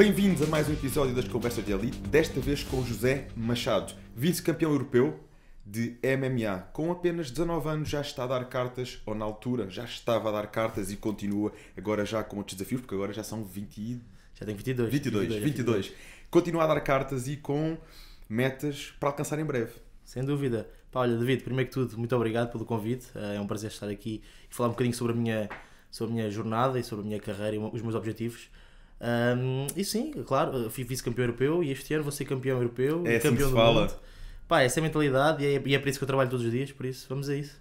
Bem-vindos a mais um episódio das Conversas de Elite, desta vez com José Machado, vice-campeão europeu de MMA. Com apenas 19 anos já está a dar cartas, ou na altura já estava a dar cartas e continua agora já com outros desafios, porque agora já são 20... Já tem 22. 22, 22. 22. Continua a dar cartas e com metas para alcançar em breve. Sem dúvida. Pá, olha, David, primeiro que tudo, muito obrigado pelo convite. Eh, é um prazer estar aqui e falar um bocadinho sobre a minha, sobre a minha jornada e sobre a minha carreira e os meus objetivos. Um, e sim, claro, fui vice-campeão europeu e este ano vou ser campeão europeu é assim campeão do fala. mundo. Pá, essa é a mentalidade e é, e é para isso que eu trabalho todos os dias, por isso vamos a isso.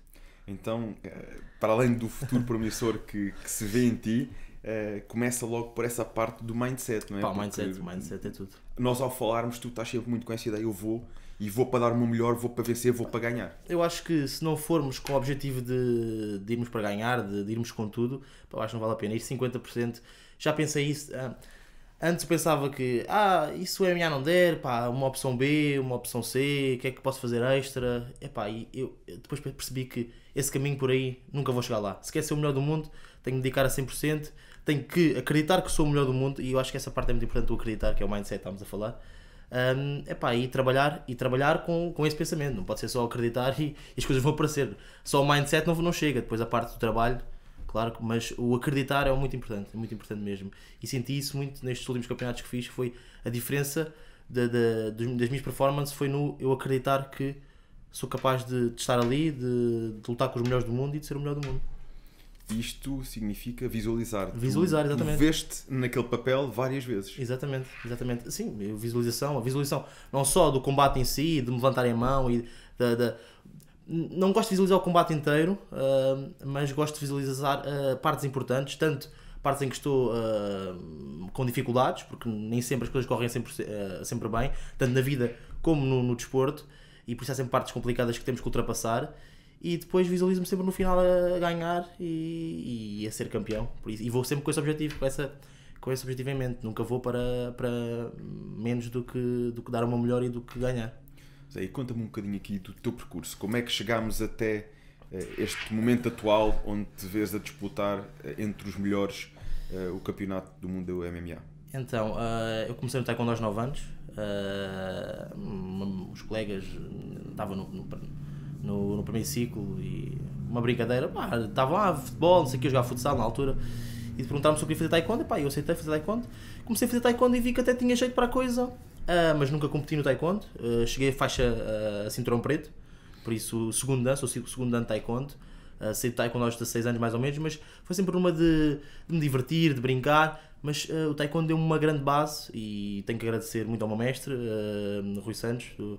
Então, eh, para além do futuro promissor que, que se vê em ti, eh, começa logo por essa parte do mindset, não é? Pá, o mindset, mindset é tudo. Nós ao falarmos, tu estás sempre muito com essa ideia, eu vou e vou para dar o meu melhor, vou para vencer, vou para ganhar. Eu acho que se não formos com o objetivo de, de irmos para ganhar, de, de irmos com tudo, pá, acho que não vale a pena. Ir 50% já pensei isso. Antes ah, antes pensava que, ah, isso é minha não der, pá, uma opção B, uma opção C, o que é que posso fazer extra? Epá, e eu depois percebi que esse caminho por aí nunca vou chegar lá. Se quer ser o melhor do mundo, tenho de dedicar a 100%, tenho que acreditar que sou o melhor do mundo e eu acho que essa parte é muito importante, o acreditar, que é o mindset que estamos a falar. Um, epá, e trabalhar, e trabalhar com, com esse pensamento, não pode ser só acreditar e, e as coisas vão aparecer. Só o mindset não, não chega, depois a parte do trabalho claro, mas o acreditar é muito importante, é muito importante mesmo. E senti isso muito nestes últimos campeonatos que fiz, foi a diferença da, das minhas performances foi no eu acreditar que sou capaz de, de estar ali, de, de, lutar com os melhores do mundo e de ser o melhor do mundo. Isto significa visualizar. Visualizar, tu exatamente. Veste naquele papel várias vezes. Exatamente, exatamente. Sim, visualização, a visualização não só do combate em si, de me levantar a mão e da, não gosto de visualizar o combate inteiro, uh, mas gosto de visualizar uh, partes importantes, tanto partes em que estou uh, com dificuldades, porque nem sempre as coisas correm sempre, sempre bem, tanto na vida como no, no, desporto, e por isso há sempre partes complicadas que temos que ultrapassar. E depois visualizo-me sempre no final a ganhar e, e, a ser campeão. Por isso, e vou sempre com esse objetivo, com, essa, com esse objetivo em mente. Nunca vou para, para menos do que, do que dar uma melhor e do que ganhar. Zé, conta-me um bocadinho aqui do teu percurso. Como é que chegámos até eh, este momento atual onde te vês a disputar eh, entre os melhores eh, o campeonato do mundo do MMA? Então, eu comecei a lutar quando aos 9 anos. os colegas estavam no, no, no, no primeiro ciclo e uma brincadeira, pá, estavam lá, futebol, não sei o que, eu jogava futsal na altura e perguntaram-me se eu queria fazer taekwondo, pá, eu aceitei fazer taekwondo. Comecei a fazer taekwondo e vi que até tinha jeito para a coisa Uh, mas nunca competi no taekwondo. Uh, cheguei a faixa uh, cinturão preto, por isso segundo dan, sou segundo dan taekwondo. Uh, saí de taekwondo aos 16 anos mais ou menos, mas foi sempre uma de, de me divertir, de brincar. Mas o taekwondo deu-me uma grande base e tenho que agradecer muito ao meu mestre, Rui Santos, do,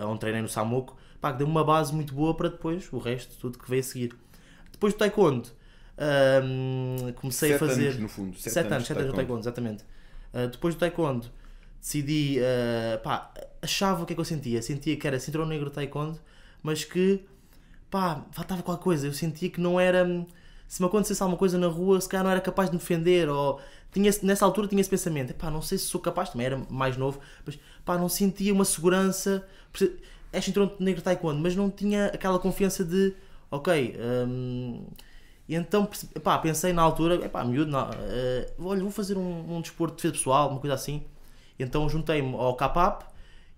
onde treinei no Samuco, pá, que deu-me uma base muito boa para depois o resto, tudo que veio a seguir. Depois do taekwondo, comecei sete a fazer... Anos, no fundo. Sete, anos, 7 anos do taekwondo, exatamente. depois do taekwondo, decidi, uh, pá, achava o que é que eu sentia, sentia que era cinturão negro taekwondo, mas que, pá, faltava qualquer coisa, eu sentia que não era, se me acontecesse alguma coisa na rua, se calhar não era capaz de me defender, ou tinha, nessa altura tinha esse pensamento, pá, não sei se sou capaz, também era mais novo, mas, pá, não sentia uma segurança, é cinturão negro taekwondo, mas não tinha aquela confiança de, ok, um, ehm, e então epá, pensei na altura, epá, miúdo, não, uh, olha, vou fazer um, um desporto de defesa pessoal, uma coisa assim. Então juntei-me ao K-Pap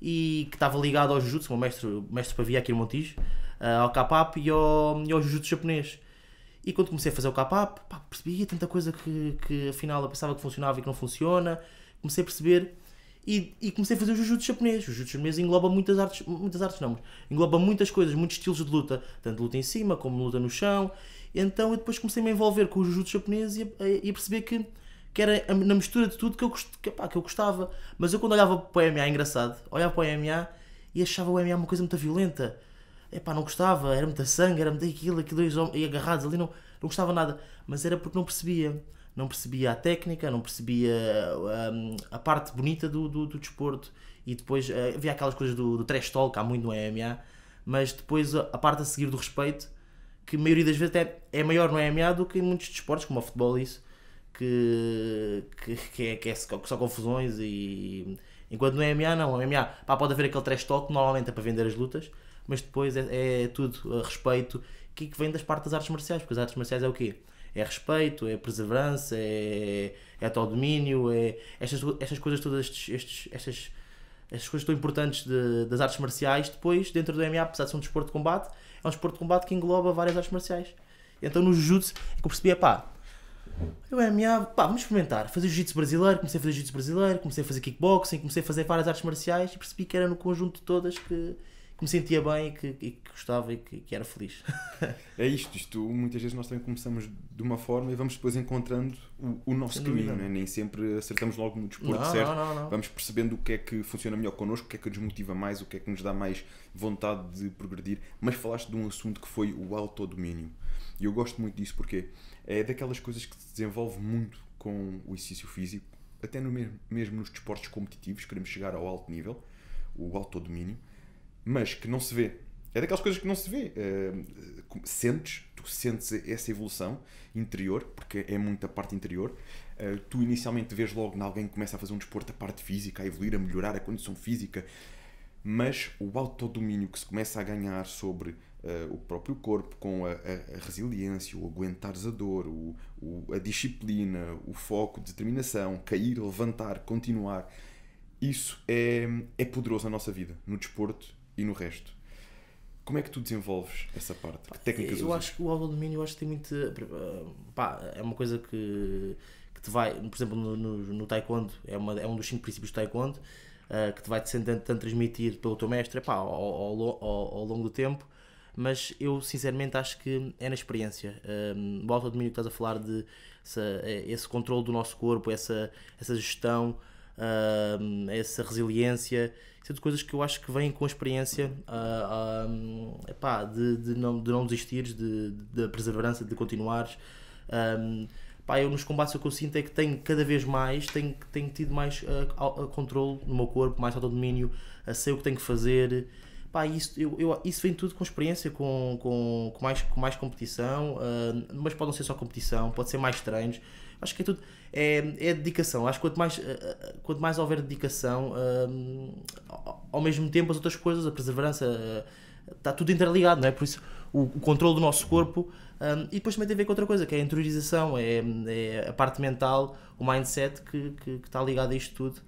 e que estava ligado ao Jujutsu, o meu mestre, o mestre Pavia aqui em Montijo, eh, ao K-Pap e ao, e ao Jujutsu japonês. E quando comecei a fazer o K-Pap percebi tanta coisa que, que afinal eu pensava que funcionava e que não funciona. Comecei a perceber e, e, comecei a fazer o jiu-jitsu japonês. O jiu-jitsu japonês engloba muitas artes, muitas artes não, engloba muitas coisas, muitos estilos de luta, tanto luta em cima como luta no chão. Então eu depois comecei a me envolver com o jiu-jitsu japonês e a, a, a, perceber que que era na mistura de tudo que eu, que, pá, que eu gostava. Mas eu quando olhava para o MMA, é engraçado, olhava para o MMA e achava o MMA uma coisa muito violenta. Epá, não gostava, era muita sangue, era muito aquilo, aquilo e agarrados ali, não, não gostava nada. Mas era porque não percebia. Não percebia a técnica, não percebia um, a parte bonita do, do, do desporto. E depois uh, havia aquelas coisas do, do trash talk, há muito no MMA. Mas depois a, parte a seguir do respeito, que a maioria das vezes é é maior no MMA do que em muitos desportos, como o futebol e isso que, que, que, é, que, é, só confusões e. Enquanto no MMA não, no MMA pá, pode haver aquele trash talk, normalmente é para vender as lutas, mas depois é, é tudo a respeito que, que vem das partes das artes marciais, porque as artes marciais é o quê? É respeito, é perseverança, é, é domínio, é estas, estas coisas todas, estes, estes, estas, estas coisas tão importantes de, das artes marciais, depois dentro do MMA, apesar de ser um desporto de combate, é um desporto de combate que engloba várias artes marciais. Então no jiu-jitsu é que eu percebi, é pá, eu é MMA, pá, vamos experimentar. Fazer jiu-jitsu brasileiro, comecei a fazer jiu-jitsu brasileiro, comecei a fazer kickboxing, comecei a fazer várias artes marciais e percebi que era no conjunto de todas que, que me sentia bem e que, e que gostava e que, que era feliz. é isto, isto muitas vezes nós também começamos de uma forma e vamos depois encontrando o, o nosso caminho, né? nem sempre acertamos logo no desporto não, certo, não, não, vamos percebendo o que é que funciona melhor connosco, o que é que nos motiva mais, o que é que nos dá mais vontade de progredir, mas falaste de um assunto que foi o autodomínio e eu gosto muito disso porque é daquelas coisas que se desenvolve muito com o exercício físico, até no mesmo, mesmo nos desportos competitivos, queremos chegar ao alto nível, o autodomínio, mas que não se vê. É daquelas coisas que não se vê. Uh, sentes, tu sentes essa evolução interior, porque é muito a parte interior. Uh, tu inicialmente vês logo em alguém que começa a fazer um desporto a parte física, a evoluir, a melhorar a condição física, mas o autodomínio que se começa a ganhar sobre uh, o próprio corpo, com a, a, a, resiliência, o aguentar a dor, o, o, a disciplina, o foco, determinação, cair, levantar, continuar. Isso é, é poderoso na nossa vida, no desporto e no resto. Como é que tu desenvolves essa parte? Que técnicas Eu acho que o autodomínio acho que tem muito. Eh, pá, é uma coisa que, que te vai. Por exemplo, no, no, no Taekwondo, é, uma, é um dos cinco princípios do Taekwondo, uh, que te vai te sendo tanto transmitido pelo teu mestre pá, ao, ao, ao, ao longo do tempo mas eu sinceramente acho que é na experiência. Um, ao domínio que estás a falar de essa, é, esse controle do nosso corpo, essa, essa gestão, um, essa resiliência, são é coisas que eu acho que vêm com a experiência um, ah, epá, de, de, não, de não desistires, de, de, perseverança, de continuares. Um, eu nos combates o que eu sinto é que tenho cada vez mais, tenho, tenho tido mais uh, controle no meu corpo, mais autodomínio, uh, sei o que tenho que fazer. Pá, isso, eu, eu, isso vem tudo com experiência, com, com, com mais, com mais competição, uh, mas pode não ser só competição, pode ser mais treinos. Acho que é tudo. É, é dedicação. Acho que quanto mais, uh, quanto mais houver dedicação, uh, ao mesmo tempo as outras coisas, a perseverança, está tudo interligado, não é? Por isso o, o controle do nosso corpo. Um, e depois também tem a ver com outra coisa, que é a interiorização, é, é a parte mental, o mindset que, que, que está ligado a isto tudo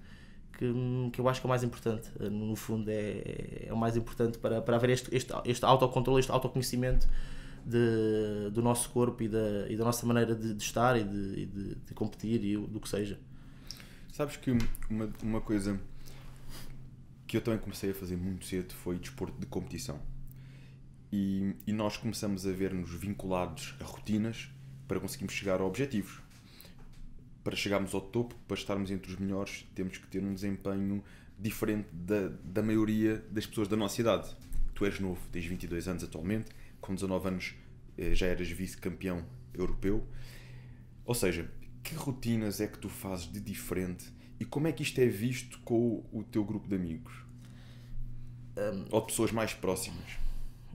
que, que eu acho que é o mais importante. Eh, no fundo, é, é o mais importante para, para haver este, este, este autocontrole, este autoconhecimento de, do nosso corpo e da, e da nossa maneira de, de estar e, de, e de, de, competir e do que seja. Sabes que uma, uma coisa que eu também comecei a fazer muito cedo foi desporto de competição. E, e nós começamos a ver-nos vinculados a rotinas para conseguirmos chegar a objetivos para chegarmos ao topo, para estarmos entre os melhores, temos que ter um desempenho diferente da, da maioria das pessoas da nossa idade. Tu és novo, tens 22 anos atualmente, com 19 anos eh, já eras vice-campeão europeu. Ou seja, que rotinas é que tu fazes de diferente e como é que isto é visto com o teu grupo de amigos? Um, Ou de pessoas mais próximas?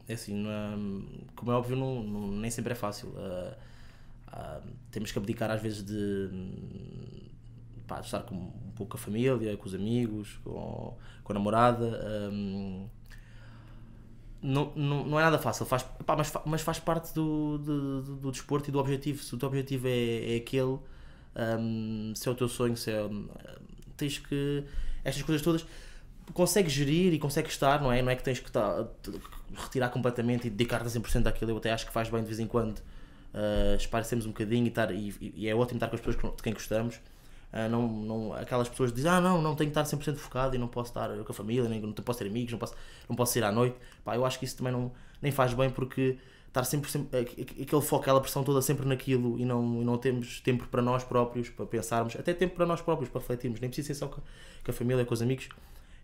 É assim, não, hum, como é óbvio, não, não, nem sempre é fácil. Uh, temos que abdicar às vezes de, pá, de estar com, um pouco a família, com os amigos, com, com a namorada. Um, não, não, não é nada fácil, faz, pá, mas, mas faz parte do, do, do, do desporto e do objetivo. Se o teu objetivo é, é aquele, um, se é o teu sonho, se é, tens que. Estas coisas todas consegues gerir e consegues estar, não é? Não é que tens que tá, retirar completamente e dedicar-te a 100% àquilo. Eu até acho que faz bem de vez em quando eh, esparecemos um bocadinho e, estar, e, e, é ótimo estar com as pessoas de quem gostamos. Uh, não, não, aquelas pessoas dizem, ah não, não tenho que estar 100% focado e não posso estar com a família, nem, não posso ter amigos, não posso, não posso ir à noite. Pá, eu acho que isso também não, nem faz bem porque estar sempre, eh, sempre aquele foco, aquela pressão toda sempre naquilo e não, e não temos tempo para nós próprios, para pensarmos, até tempo para nós próprios, para refletirmos, nem precisa ser só com, com a família, com os amigos,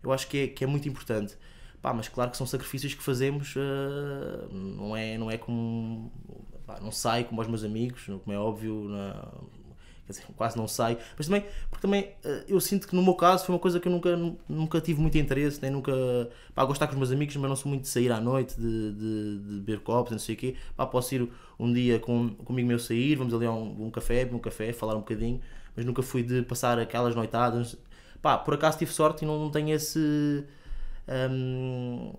eu acho que é, que é muito importante. Pá, mas claro que são sacrifícios que fazemos, uh, não, é, não é como pá, não saio como os meus amigos, como é óbvio, na, dizer, quase não saio, mas também, porque também eh, eu sinto que no meu caso foi uma coisa que eu nunca, nunca tive muito interesse, nem nunca, pá, gostar com os meus amigos, mas não sou muito de sair à noite, de, de, de beber copos, não sei o quê, pá, posso ir um dia com, comigo meu sair, vamos ali a um, um café, beber um café, falar um bocadinho, mas nunca fui de passar aquelas noitadas, pá, por acaso tive sorte e não, não tenho esse... Hum,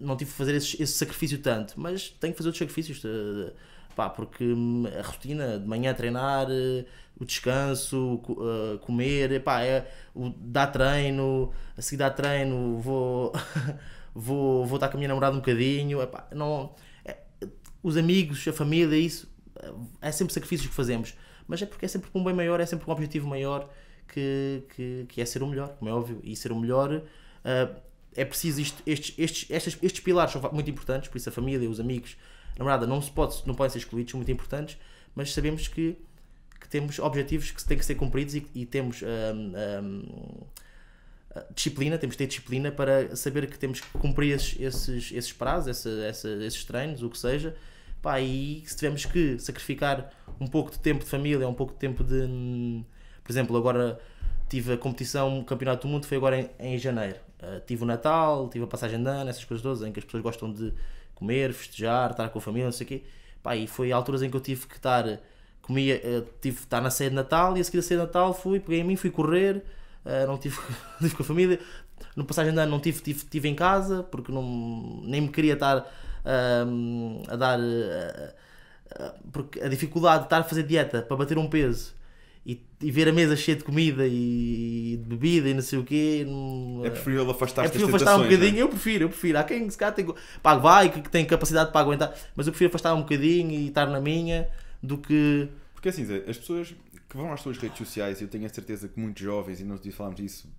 não tive que fazer esse, esse, sacrifício tanto, mas tenho que fazer outros sacrifícios. Eh, Pá, porque hum, a rotina de manhã treinar, eh, o descanso, eh, comer, pá, é, o, dar treino, a seguir dar treino, vou, vou, vou estar com a minha namorada um bocadinho, não, é, os amigos, a família, isso, eh, é sempre sacrifícios que fazemos, mas é porque é sempre um bem maior, é sempre um objetivo maior que, que, que é ser o melhor, como é óbvio, e ser o melhor. Uh, é preciso isto, estes, estes, estes, estes pilares são muito importantes, por isso a família, os amigos, namorada não, se pode, não podem ser excluídos, são muito importantes, mas sabemos que, que temos objetivos que têm que ser cumpridos e, e temos um, um, disciplina, temos que ter disciplina para saber que temos que cumprir esses, esses, esses prazos, essa, essa, esses treinos, o que seja. Pá, e se tivermos que sacrificar um pouco de tempo de família, um pouco de tempo de. Hum, por exemplo, agora tive a competição, o Campeonato do Mundo foi agora em, em janeiro. Uh, tive o Natal, tive a passagem de ano, essas coisas todas, em que as pessoas gostam de comer, festejar, estar com a família, não sei o quê. Pá, e foi alturas em que eu tive que estar, comia, eh, tive que estar na ceia de Natal e a seguir a ceia de Natal fui, peguei em mim, fui correr, eh, não tive, tive com a família. No passagem de ano não tive, tive, tive em casa porque não, nem me queria estar ehm, a dar. Eh, porque a dificuldade de estar a fazer dieta para bater um peso e, e, ver a mesa cheia de comida e, de bebida e não sei o quê. Não, é preferível afastar-se é afastar um bocadinho, é? eu prefiro, eu prefiro. Há quem se calhar tem, pá, vai, que tem capacidade para aguentar, mas eu prefiro afastar um bocadinho e estar na minha do que. Porque assim, as pessoas que vão às suas redes sociais, eu tenho a certeza que muitos jovens, e nós falámos disso,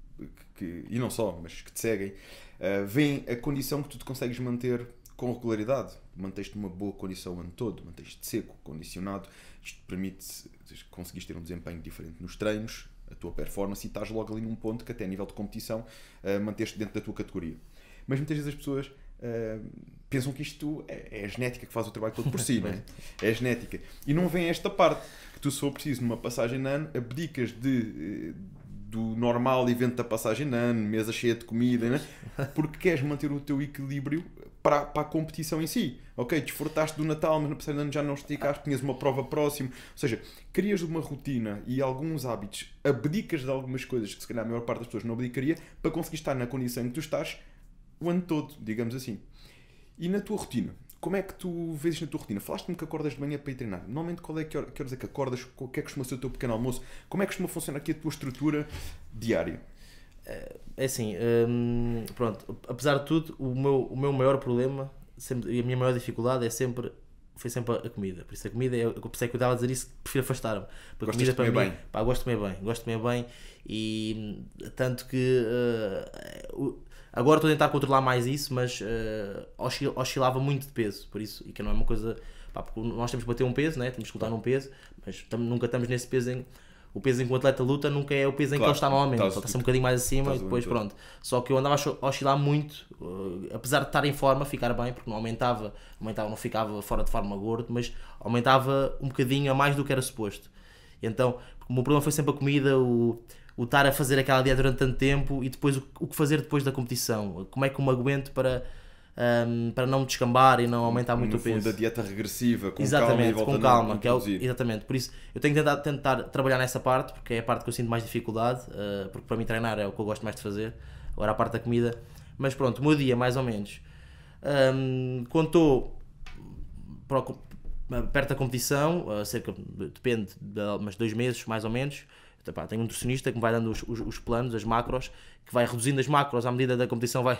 que, e não só, mas que te seguem, uh, veem a condição que tu te consegues manter com regularidade. Manteste uma boa condição o ano todo, manteste seco, condicionado isto permite conseguiste ter um desempenho diferente nos treinos, a tua performance e estás logo ali num ponto que até a nível de competição uh, eh, manteste dentro da tua categoria. Mas muitas vezes as pessoas uh, pensam que isto é, é, a genética que faz o trabalho todo por si, não é? É a genética. E não vem esta parte que tu, se for preciso, numa passagem na ano, abdicas de, eh, do normal evento da passagem na ano, mesa cheia de comida, né? porque queres manter o teu equilíbrio para, para a competição em si. Ok, desfrutaste do Natal, mas no passado ano já não esticaste, tinhas uma prova próximo. Ou seja, crias uma rotina e alguns hábitos, abdicas de algumas coisas que se calhar a maior parte das pessoas não abdicaria para conseguir estar na condição em que tu estás o ano todo, digamos assim. E na tua rotina? Como é que tu vês na tua rotina? Falaste-me que acordas de manhã para ir treinar. Normalmente, qual é que, hora, que horas é que acordas? O que é que costuma ser o teu pequeno almoço? Como é que costuma funcionar aqui a tua estrutura diária? Eh, é assim, hum, pronto. Apesar de tudo, o meu, o meu maior problema sempre, a minha maior dificuldade é sempre foi sempre a comida. Por isso a comida, eu, por isso é que eu estava a dizer isso, prefiro afastar-me. Porque a comida para mim, bem. Pá, gosto de comer bem, gosto de comer bem e tanto que uh, agora estou a tentar controlar mais isso, mas uh, oscilava muito de peso, por isso, e que não é uma coisa, pá, porque nós temos que bater um peso, né? temos que lutar num peso, mas tam, nunca estamos nesse peso em o peso em que o atleta luta nunca é o peso em claro, que ele está normalmente. Estás, ele está um bocadinho mais acima e depois pronto. Só que eu andava a oscilar muito, uh, apesar de estar em forma, ficar bem, porque não aumentava, aumentava, não ficava fora de forma gordo, mas aumentava um bocadinho a mais do que era suposto. E então, o meu problema foi sempre a comida, o, o estar a fazer aquela dieta durante tanto tempo e depois o, o que fazer depois da competição. Como é que eu me aguento para um, para não descambar e não aumentar muito no o peso. Fundo, a dieta regressiva, com exatamente, calma com calma, que é o, exatamente. Por isso, eu tenho tentado tentar trabalhar nessa parte, porque é a parte que eu sinto mais dificuldade, uh, porque para mim treinar é o que eu gosto mais de fazer. Agora a parte da comida, mas pronto, o meu dia mais ou menos. Um, quando estou perto da competição, uh, cerca, depende, de, mas dois meses mais ou menos, tenho um nutricionista que me vai dando os, os, os planos, as macros, que vai reduzindo as macros à medida da competição vai,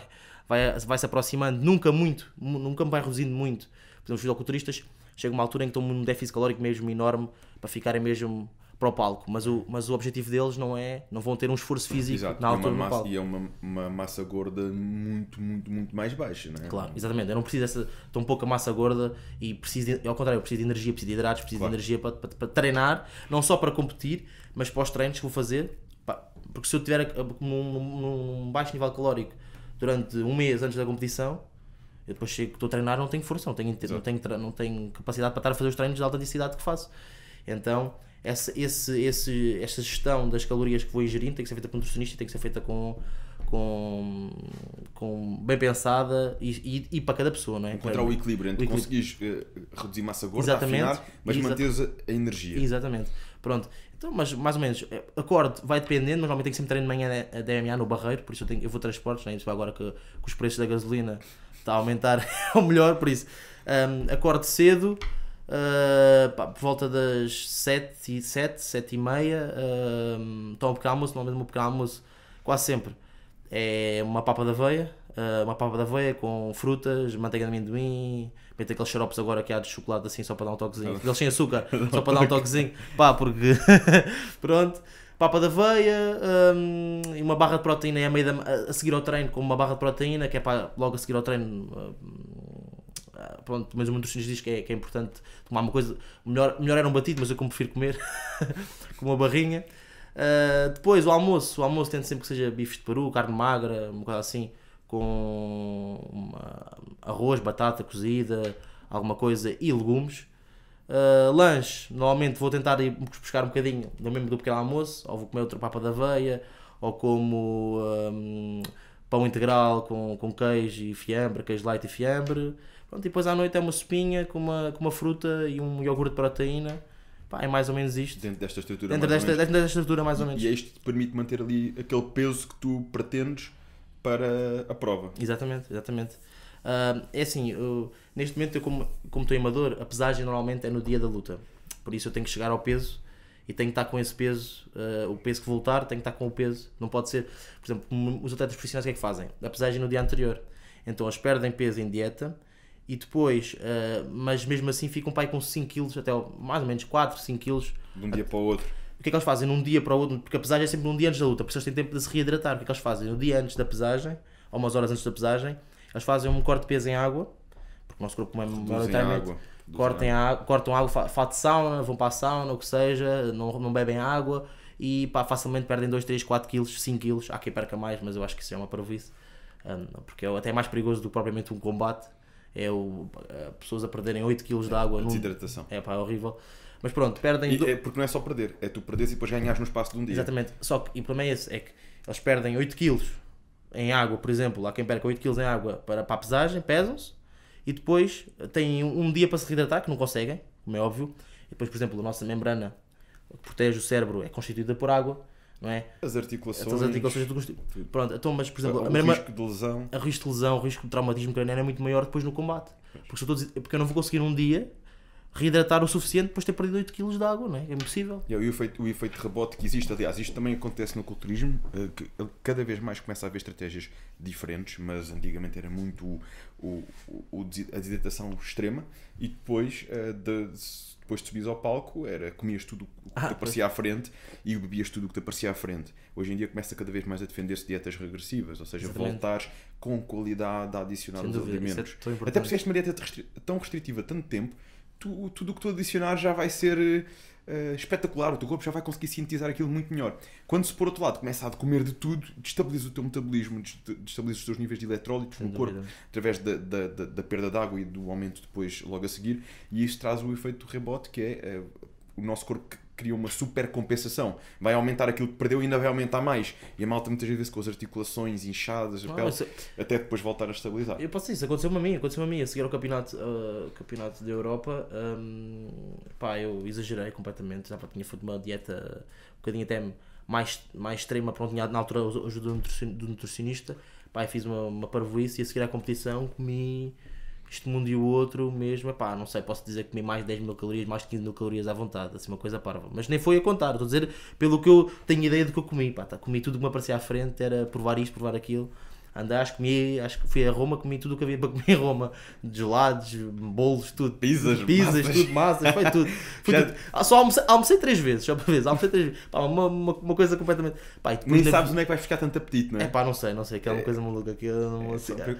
vai, vai se aproximando, nunca muito, nunca vai reduzindo muito. Por exemplo, os fisiculturistas uma altura em que estão num déficit calórico mesmo enorme para ficarem mesmo para o palco, mas o, mas o objetivo deles não é, não vão ter um esforço físico Exato, na altura é massa, do palco. E é uma, uma massa gorda muito, muito, muito mais baixa, não é? Claro, exatamente, eu não preciso dessa tão pouca massa gorda e preciso, de, ao contrário, eu preciso de energia, preciso de hidratos, preciso claro. de energia para, para, para, treinar, não só para competir, mas para os treinos que vou fazer, porque se eu tiver num, num baixo nível calórico durante um mês antes da competição, eu depois chego, estou a treinar, não tenho força, não tenho, não tenho, não tenho capacidade para estar a fazer os treinos de alta densidade que faço. Então, essa, esse, esse, essa gestão das calorias que vou ingerindo tem que ser feita com um nutricionista, tem que ser feita com, com, com bem pensada e, e, e, para cada pessoa, não é? Encontrar o equilíbrio entre o conseguires equilíbrio. Eh, reduzir massa gorda, Exatamente. afinar, mas manteres a energia. Exatamente. Pronto, então, mas mais ou menos, é, acordo, vai dependendo, mas normalmente tenho sempre treino de manhã a DMA no barreiro, por isso eu, tenho, eu vou transportes, né? agora que, que, os preços da gasolina está a aumentar, é o melhor, por isso um, acordo cedo, uh, pá, por volta das 7 e 7, 7 e meia, uh, tomo pequeno almoço, normalmente o meu pequeno almoço quase sempre é uma papa da veia, uh, uma papa da aveia com frutas, manteiga de amendoim, mete aqueles xaropes agora que há de chocolate assim só para dar um toquezinho. Eles sem açúcar, só para dar um toquezinho. Pá, porque. Pronto. Papa da veia um, e uma barra de proteína é a, meio da, a seguir ao treino, com uma barra de proteína, que é para logo a seguir ao treino. Uh, pronto, mas o mundo diz que é, que é importante tomar uma coisa. Melhor, melhor era um batido, mas eu como prefiro comer com uma barrinha. Uh, depois o almoço, o almoço tenta sempre que seja bifes de peru, carne magra, uma coisa assim com uma, arroz, batata cozida, alguma coisa e legumes. Uh, lanche, normalmente vou tentar ir buscar um bocadinho no mesmo do pequeno almoço, ou vou comer outra papa da aveia, ou como um, pão integral com, com queijo e fiambre, queijo light e fiambre. Pronto, e depois à noite é uma sopinha com uma, com uma fruta e um iogurte de proteína. é mais ou menos isto. Dentro desta estrutura. Dentro, desta, desta estrutura, mais ou menos. E é isto te permite manter ali aquele peso que tu pretendes para a prova. Exatamente, exatamente. Uh, é assim, eu, neste momento, eu como, como estou amador, a pesagem normalmente é no dia da luta. Por isso eu tenho que chegar ao peso e tenho que estar com esse peso, uh, o peso que voltar, tenho que estar com o peso. Não pode ser, por exemplo, os atletas profissionais o que é que fazem? A pesagem no dia anterior. Então eles perdem peso em dieta e depois, uh, mas mesmo assim ficam pai com 5 kg, até mais ou menos 4, 5 kg. De um dia para o outro o que é que eles fazem num dia para o outro? Porque a pesagem é sempre um dia antes da luta, pessoas têm tempo de se reidratar. O que é que eles fazem? No dia antes da pesagem, ou umas horas antes da pesagem, eles fazem um corte de peso em água, porque o nosso corpo come maioritariamente. Cortem água, cortam água, fato sauna, vão para a sauna, o que seja, não, não bebem água e pá, facilmente perdem 2, 3, 4 quilos, 5 quilos. Há quem perca mais, mas eu acho que isso é uma parvoíce, hum, porque é até é mais perigoso do que propriamente um combate é o, é pessoas a perderem 8 quilos de é, água. É, num... Desidratação. É pá, é horrível. Mas pronto, perdem. E, é porque não é só perder, é tu perderes e depois ganhares no espaço de um dia. Exatamente. Só que, e o problema é esse: é que eles perdem 8 quilos em água, por exemplo. Há quem perca 8 quilos em água para, para a pesagem, pesam-se e depois têm um, dia para se reidratar, que não conseguem, como é óbvio. E depois, por exemplo, a nossa membrana que protege o cérebro é constituída por água. Não é? As articulações. As articulações do Pronto, então, mas por exemplo, o mesma... risco de lesão. O risco de lesão, o risco de traumatismo craniano é muito maior depois no combate. Porque, se eu, é porque eu não vou conseguir um dia reidratar o suficiente depois de ter perdido 8 kg de água, não é? É impossível. E o efeito, o efeito rebote que existe, aliás, isto também acontece no culturismo, eh, que cada vez mais começa a haver estratégias diferentes, mas antigamente era muito o, o, o a desidratação extrema e depois, eh, de, depois de ao palco, era comias tudo o que ah, te aparecia à frente e bebias tudo o que te aparecia à frente. Hoje em dia começa cada vez mais a defender-se dietas regressivas, ou seja, exatamente. voltares com qualidade adicional dos é alimentos. É Até porque esta dieta é tão restritiva tanto tempo tu, tudo o que tu adicionar já vai ser uh, espetacular, o teu corpo já vai conseguir sintetizar aquilo muito melhor. Quando se por outro lado começa a comer de tudo, destabiliza o teu metabolismo, destabiliza os teus níveis de eletrólitos Sem no dúvida. corpo, através da, da, da, da perda de água e do aumento depois logo a seguir, e isso traz o efeito do rebote que é uh, o nosso corpo cria uma super compensação. Vai aumentar aquilo que perdeu e ainda vai aumentar mais. E a malta muitas vezes com as articulações inchadas, ah, pele, é- até depois voltar a estabilizar. Eu posso dizer, isso aconteceu-me a mim, aconteceu-me a mim. A seguir ao campeonato, uh, campeonato da Europa, um, pá, eu exagerei completamente, já tinha feito uma dieta um bocadinho até mais, mais extrema, pronto, na altura ajuda do nutricionista, pá, fiz uma, uma parvoíce e a seguir à competição comi este mundo e o outro mesmo, epá, não sei, posso dizer que comi mais de 10 mil calorias, mais de 15 mil calorias à vontade, assim, uma coisa parva. Mas nem foi a contar, estou a dizer pelo que eu tenho ideia do que eu comi, pá, tá, comi tudo que me aparecia à frente, era provar isto, provar aquilo. Andei, acho que comi, acho que fui a Roma, comi tudo o que havia para comer em Roma. Gelados, bolos, tudo. Pizzas, Pizzas, massas. tudo, massas, foi tudo. Foi Já... tudo. Ah, só almocei, almocei, três vezes, só para ver, almocei três vezes. Pá, uma, uma, uma, coisa completamente. Pá, Nem sabes onde é que vai ficar tanto apetite, não é? É pá, não sei, não sei, aquela é uma coisa maluca. Que não... é,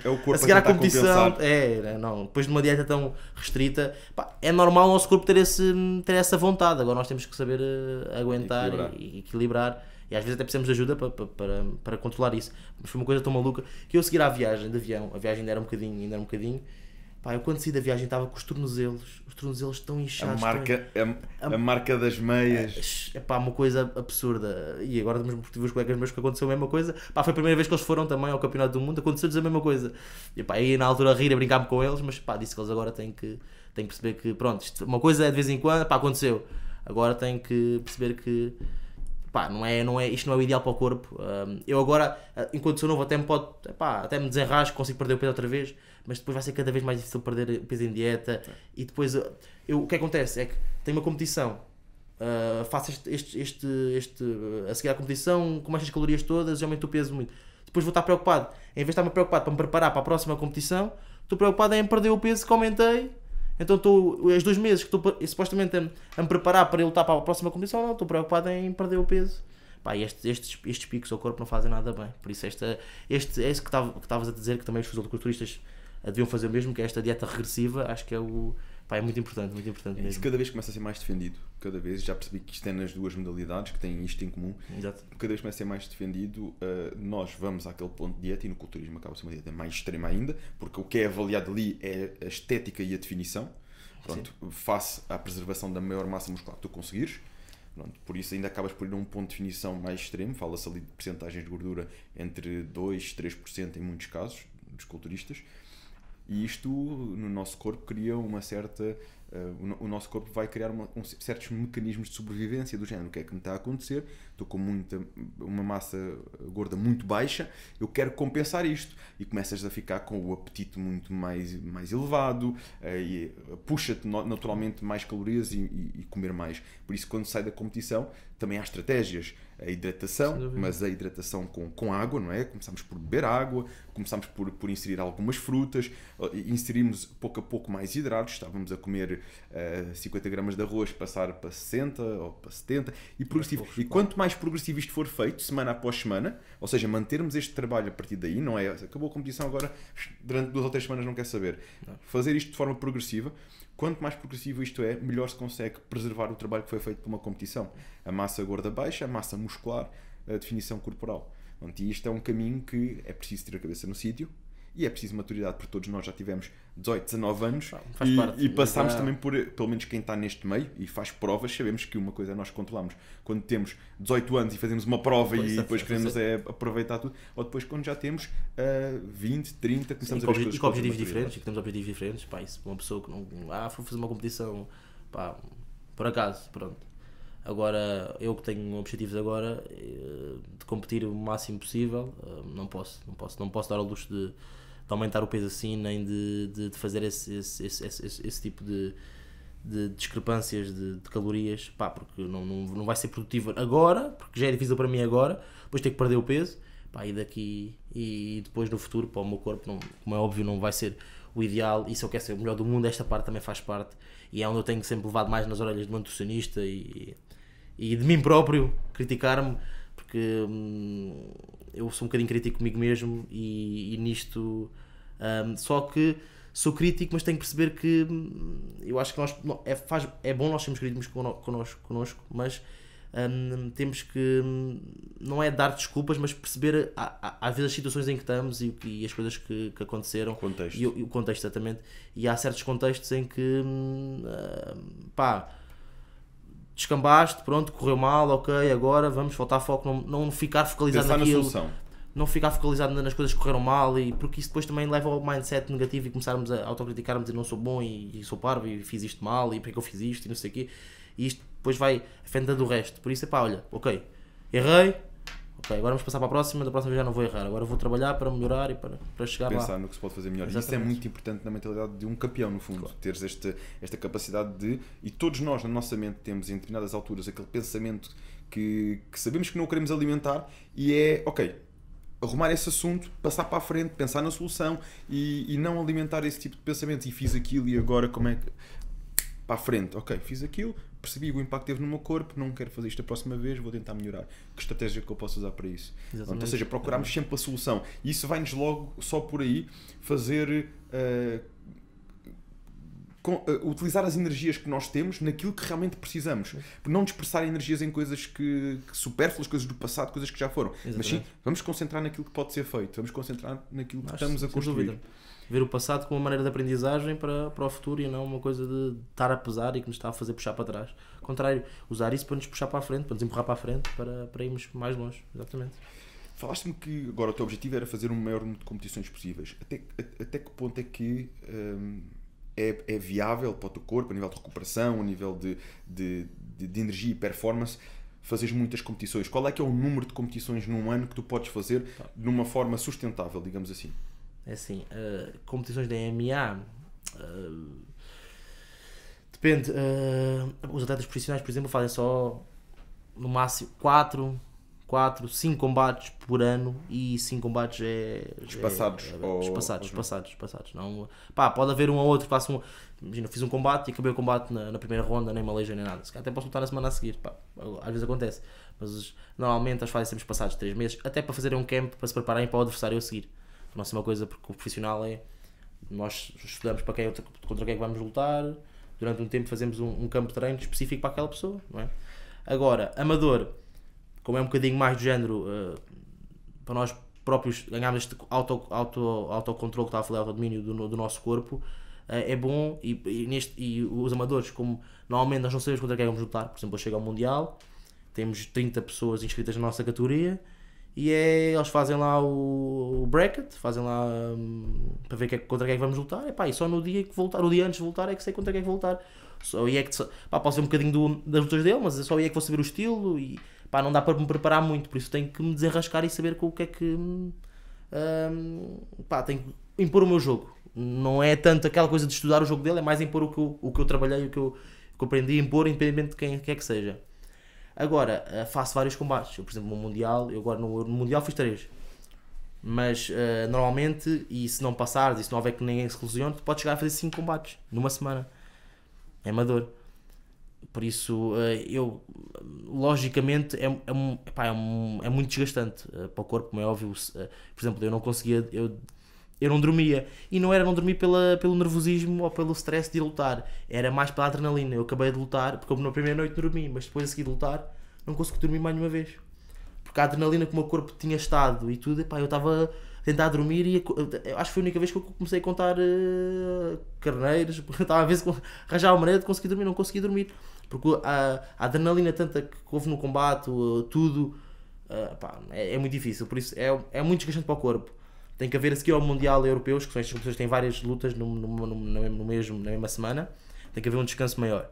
é, o corpo a seguir à competição, é, não, depois de uma dieta tão restrita, pá, é normal o nosso corpo ter, esse, ter essa vontade. Agora nós temos que saber uh, aguentar equilibrar. E, e equilibrar e às vezes até precisamos de ajuda para, para, para, controlar isso. Mas foi uma coisa tão maluca que eu seguir à viagem de avião, a viagem ainda era um bocadinho, ainda era um bocadinho. Pá, eu quando saí da viagem estava com os tornozelos, os tornozelos tão inchados. A marca, a, a, a, marca das meias. É, é pá, uma coisa absurda. E agora tive os colegas meus que aconteceu a mesma coisa. Pá, foi a primeira vez que eles foram também ao Campeonato do Mundo, aconteceu-lhes a mesma coisa. E pá, aí na altura a rir, a brincar-me com eles, mas pá, disse que eles agora têm que, têm que perceber que, pronto, isto, uma coisa é de vez em quando, pá, aconteceu. Agora têm que perceber que pá, não é, não é, isto não é o ideal para o corpo. eu agora, ah, enquanto sou novo, até me pode, pá, até me desenrasco, consigo perder o peso outra vez, mas depois vai ser cada vez mais difícil perder peso em dieta. Sim. E depois, ah, eu, o que acontece é que tenho uma competição, uh, faço este, este, este, este, a seguir à competição, com as calorias todas, e aumento o peso muito. Depois vou estar preocupado, em vez de estar-me preocupado para me preparar para a próxima competição, estou preocupado em perder o peso que aumentei então estou, os dois meses que estou supostamente a, a, me preparar para ele lutar para a próxima competição, não, estou preocupado em perder o peso. Pá, estes, estes, estes picos ao corpo não fazem nada bem. Por isso, esta, este, é isso que estavas a dizer, que também os fisiculturistas deviam fazer o mesmo, que é esta dieta regressiva, acho que é o Pá, é muito importante, muito importante é, mesmo. cada vez começa a ser mais defendido. Cada vez já percebi que isto é nas duas modalidades, que têm isto em comum. Exato. Cada vez começa a ser mais defendido. Uh, nós vamos àquele ponto de dieta e no culturismo acaba sendo uma dieta mais extrema ainda, porque o que é avaliado ali é a estética e a definição. Pronto, Sim. face à preservação da maior massa muscular que tu conseguires. Pronto, por isso ainda acabas por ir a um ponto de definição mais extremo. Fala-se ali de percentagens de gordura entre 2% e 3% em muitos casos dos culturistas. E isto no nosso corpo cria uma certa. Uh, o, o, nosso corpo vai criar uma, um, certos mecanismos de sobrevivência do género. O que é que me está a acontecer? Estou com muita, uma massa gorda muito baixa, eu quero compensar isto. E começas a ficar com o apetite muito mais, mais elevado, uh, e puxa-te naturalmente mais calorias e, e, e comer mais. Por isso, quando sai da competição, também há estratégias a hidratação, mas a hidratação com, com água, não é? Começamos por beber água, começamos por, por inserir algumas frutas, inserimos pouco a pouco mais hidratos, estávamos a comer uh, eh, 50 gramas de arroz, passar para 60 ou para 70 e progressivo. E quanto mais progressivo isto for feito, semana após semana, ou seja, mantermos este trabalho a partir daí, não é? Acabou a competição agora, durante duas ou três semanas não quer saber. Não. Fazer isto de forma progressiva, quanto mais progressivo isto é, melhor se consegue preservar o trabalho que foi feito por uma competição. A massa gorda baixa, a massa muscular, a definição corporal. E isto é um caminho que é preciso ter a cabeça no sítio, e é preciso maturidade, porque todos nós já tivemos 18, 19 anos e, e passámos também por, pelo menos quem está neste meio e faz provas, sabemos que uma coisa é nós controlamos quando temos 18 anos e fazemos uma prova pois e é, depois é, queremos é, aproveitar tudo, ou depois quando já temos uh, 20, 30, começamos a ver coisas e com objetivos diferentes, e que temos objetivos diferentes, pá, isso, uma pessoa que não, ah, vou fazer uma competição, pá, por acaso, pronto. Agora, eu que tenho objetivos agora eh, de competir o máximo possível, eh, não posso, não posso, não posso dar ao luxo de aumentar o peso assim, nem de, de, de fazer esse, esse, esse, esse, esse tipo de, de discrepâncias de, de, calorias, pá, porque não, não, não vai ser produtivo agora, porque já é difícil para mim agora, depois ter que perder o peso, pá, e daqui e, e depois no futuro, para o meu corpo, não, como é óbvio, não vai ser o ideal, e se eu quero ser o melhor do mundo, esta parte também faz parte, e é onde eu tenho sempre levado mais nas orelhas de um nutricionista e, e de mim próprio, criticar-me, porque hum, eu sou um bocadinho crítico comigo mesmo, e, e nisto um, só que sou crítico, mas tenho que perceber que hum, eu acho que nós, é, faz, é bom nós sermos críticos connosco, connosco mas um, temos que hum, não é dar desculpas, mas perceber a, a, às vezes as situações em que estamos e, e as coisas que, que aconteceram. Contexto. E, e, o contexto, exatamente. E há certos contextos em que uh, pá, descambaste, pronto, correu mal, ok, agora vamos voltar foco, não, não ficar focalizado Pensar naquilo. Na solução não ficar focalizado nas coisas que correram mal e porque isso depois também leva ao mindset negativo e começarmos a autocriticarmos e não sou bom e, e sou parvo e fiz isto mal e porque é eu fiz isto e não sei o quê e isto depois vai afetando o resto por isso é pá, olha, ok, errei ok, agora vamos passar para a próxima, da próxima já não vou errar agora vou trabalhar para melhorar e para, para chegar pensar lá pensar no que se pode fazer melhor Exatamente. isso é muito importante na mentalidade de um campeão no fundo claro. teres esta esta capacidade de e todos nós na nossa mente temos em determinadas alturas aquele pensamento que, que sabemos que não o queremos alimentar e é, ok, arrumar esse assunto, passar para a frente, pensar na solução e, e não alimentar esse tipo de pensamento e fiz aquilo e agora como é que. para a frente, ok, fiz aquilo, percebi o impacto que teve no meu corpo, não quero fazer isto a próxima vez, vou tentar melhorar. Que estratégia que eu posso usar para isso? Então, Ou seja, procurarmos sempre a solução. E isso vai-nos logo, só por aí, fazer. Uh, eh, utilizar as energias que nós temos naquilo que realmente precisamos. Não dispersar energias em coisas que, que supérfluas, coisas do passado, coisas que já foram. Exatamente. Mas sim, vamos concentrar naquilo que pode ser feito, vamos concentrar naquilo que Acho estamos a construir. Ver o passado como uma maneira de aprendizagem para, para o futuro e não uma coisa de estar a pesar e que nos está a fazer puxar para trás. Ao contrário, usar isso para nos puxar para a frente, para nos empurrar para a frente, para, para irmos mais longe. Exatamente. Falaste-me que agora o teu objetivo era fazer o maior número de competições possíveis. Até, até que ponto é que. Hum, é, é viável para o teu corpo, a nível de recuperação, a nível de, de, de, de energia e performance, fazer muitas competições. Qual é que é o número de competições num ano que tu podes fazer tá. de uma forma sustentável, digamos assim? É assim, uh, competições da MMA. Uh, eh, depende. Uh, os atletas profissionais, por exemplo, fazem só no máximo 4, 4, 5 combates por ano e 5 combates é, é. Espaçados. É, é, ou... Espaçados, espaçados, espaçados. Não, pá, pode haver um ou outro que faça um. Imagina, fiz um combate e acabei o combate na, na primeira ronda, nem maleja nem nada. Se até posso lutar na semana a seguir, pá, às vezes acontece. Mas normalmente as fases sempre passados 3 meses, até para fazerem um camp para se prepararem para o adversário a seguir. Não é uma coisa, porque o profissional é. Nós estudamos para quem, é, contra quem é que vamos lutar, durante um tempo fazemos um, um campo de treino específico para aquela pessoa, não é? Agora, amador como é um bocadinho mais do género uh, para nós próprios ganharmos este auto, auto, autocontrole que está a falar, autodomínio do, do nosso corpo, uh, é bom e, e, neste, e os amadores, como normalmente nós não sabemos contra quem vamos lutar, por exemplo, eu chego ao Mundial, temos 30 pessoas inscritas na nossa categoria e é, eles fazem lá o, o bracket, fazem lá um, para ver que, é, contra quem é que vamos lutar, e, pá, e só no dia que voltar, o dia antes de voltar é que sei contra quem é que voltar. Só, e é que, pá, posso ver um bocadinho do, das lutas dele, mas é só aí é que vou saber o estilo e pá, não dá para me preparar muito, por isso tenho que me desenrascar e saber com o que é que. Um, hum, pá, tenho que impor o meu jogo. Não é tanto aquela coisa de estudar o jogo dele, é mais impor o que eu, o que eu trabalhei, o que eu, o que eu aprendi, impor, independente de quem, quer é que seja. Agora, eh, faço vários combates. Eu, por exemplo, no Mundial, eu agora no, no Mundial fiz três. Mas uh, normalmente, e se não passares, e se não houver que ninguém se lesione, tu podes chegar a fazer 5 combates numa semana. É amador. Por isso, eh, eu, logicamente, é, é, epá, é, é muito desgastante eh, para o corpo, como é óbvio. Eh, por exemplo, eu não conseguia, eu, eu não dormia. E não era não dormir pela, pelo nervosismo ou pelo stress de lutar, era mais pela adrenalina. Eu acabei de lutar, porque na primeira noite dormi, mas depois a seguir de lutar, não consegui dormir mais uma vez. Porque a adrenalina que o meu corpo tinha estado e tudo, epá, eu estava tentar dormir e eu acho que foi a única vez que eu comecei a contar uh, carneiros, porque estava a ver se arranjar uma maneira de conseguir dormir, não consegui dormir. Porque a, a adrenalina tanta que houve no combate, tudo, uh, pá, é, é, muito difícil. Por isso é, é muito desgastante para o corpo. Tem que haver a seguir ao Mundial Europeus, que são estas competições que têm várias lutas no, no, no, no, mesmo, na mesma semana. Tem que haver um descanso maior.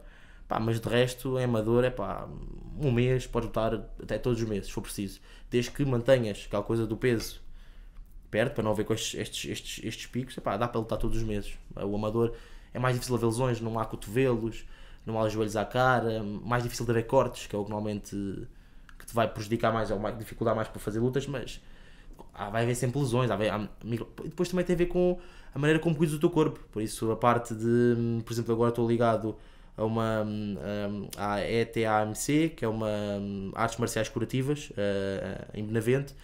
Pá, mas de resto, é amador, é pá, um mês, pode lutar até todos os meses, se for preciso. Desde que mantenhas aquela coisa do peso perto, para não haver com estes, estes, estes, estes picos, é dá para lutar todos os meses. O amador é mais difícil haver lesões, não há cotovelos, não há joelhos à cara, mais difícil de haver cortes, que é o que normalmente que te vai prejudicar mais ou dificultar mais para fazer lutas, mas há, ah, vai haver sempre lesões, há, há, e depois também tem a ver com a maneira como cuidas do teu corpo, por isso a parte de, por exemplo, agora estou ligado a uma hum, a ETAMC, que é uma hum, artes marciais curativas eh, eh, em Benavente,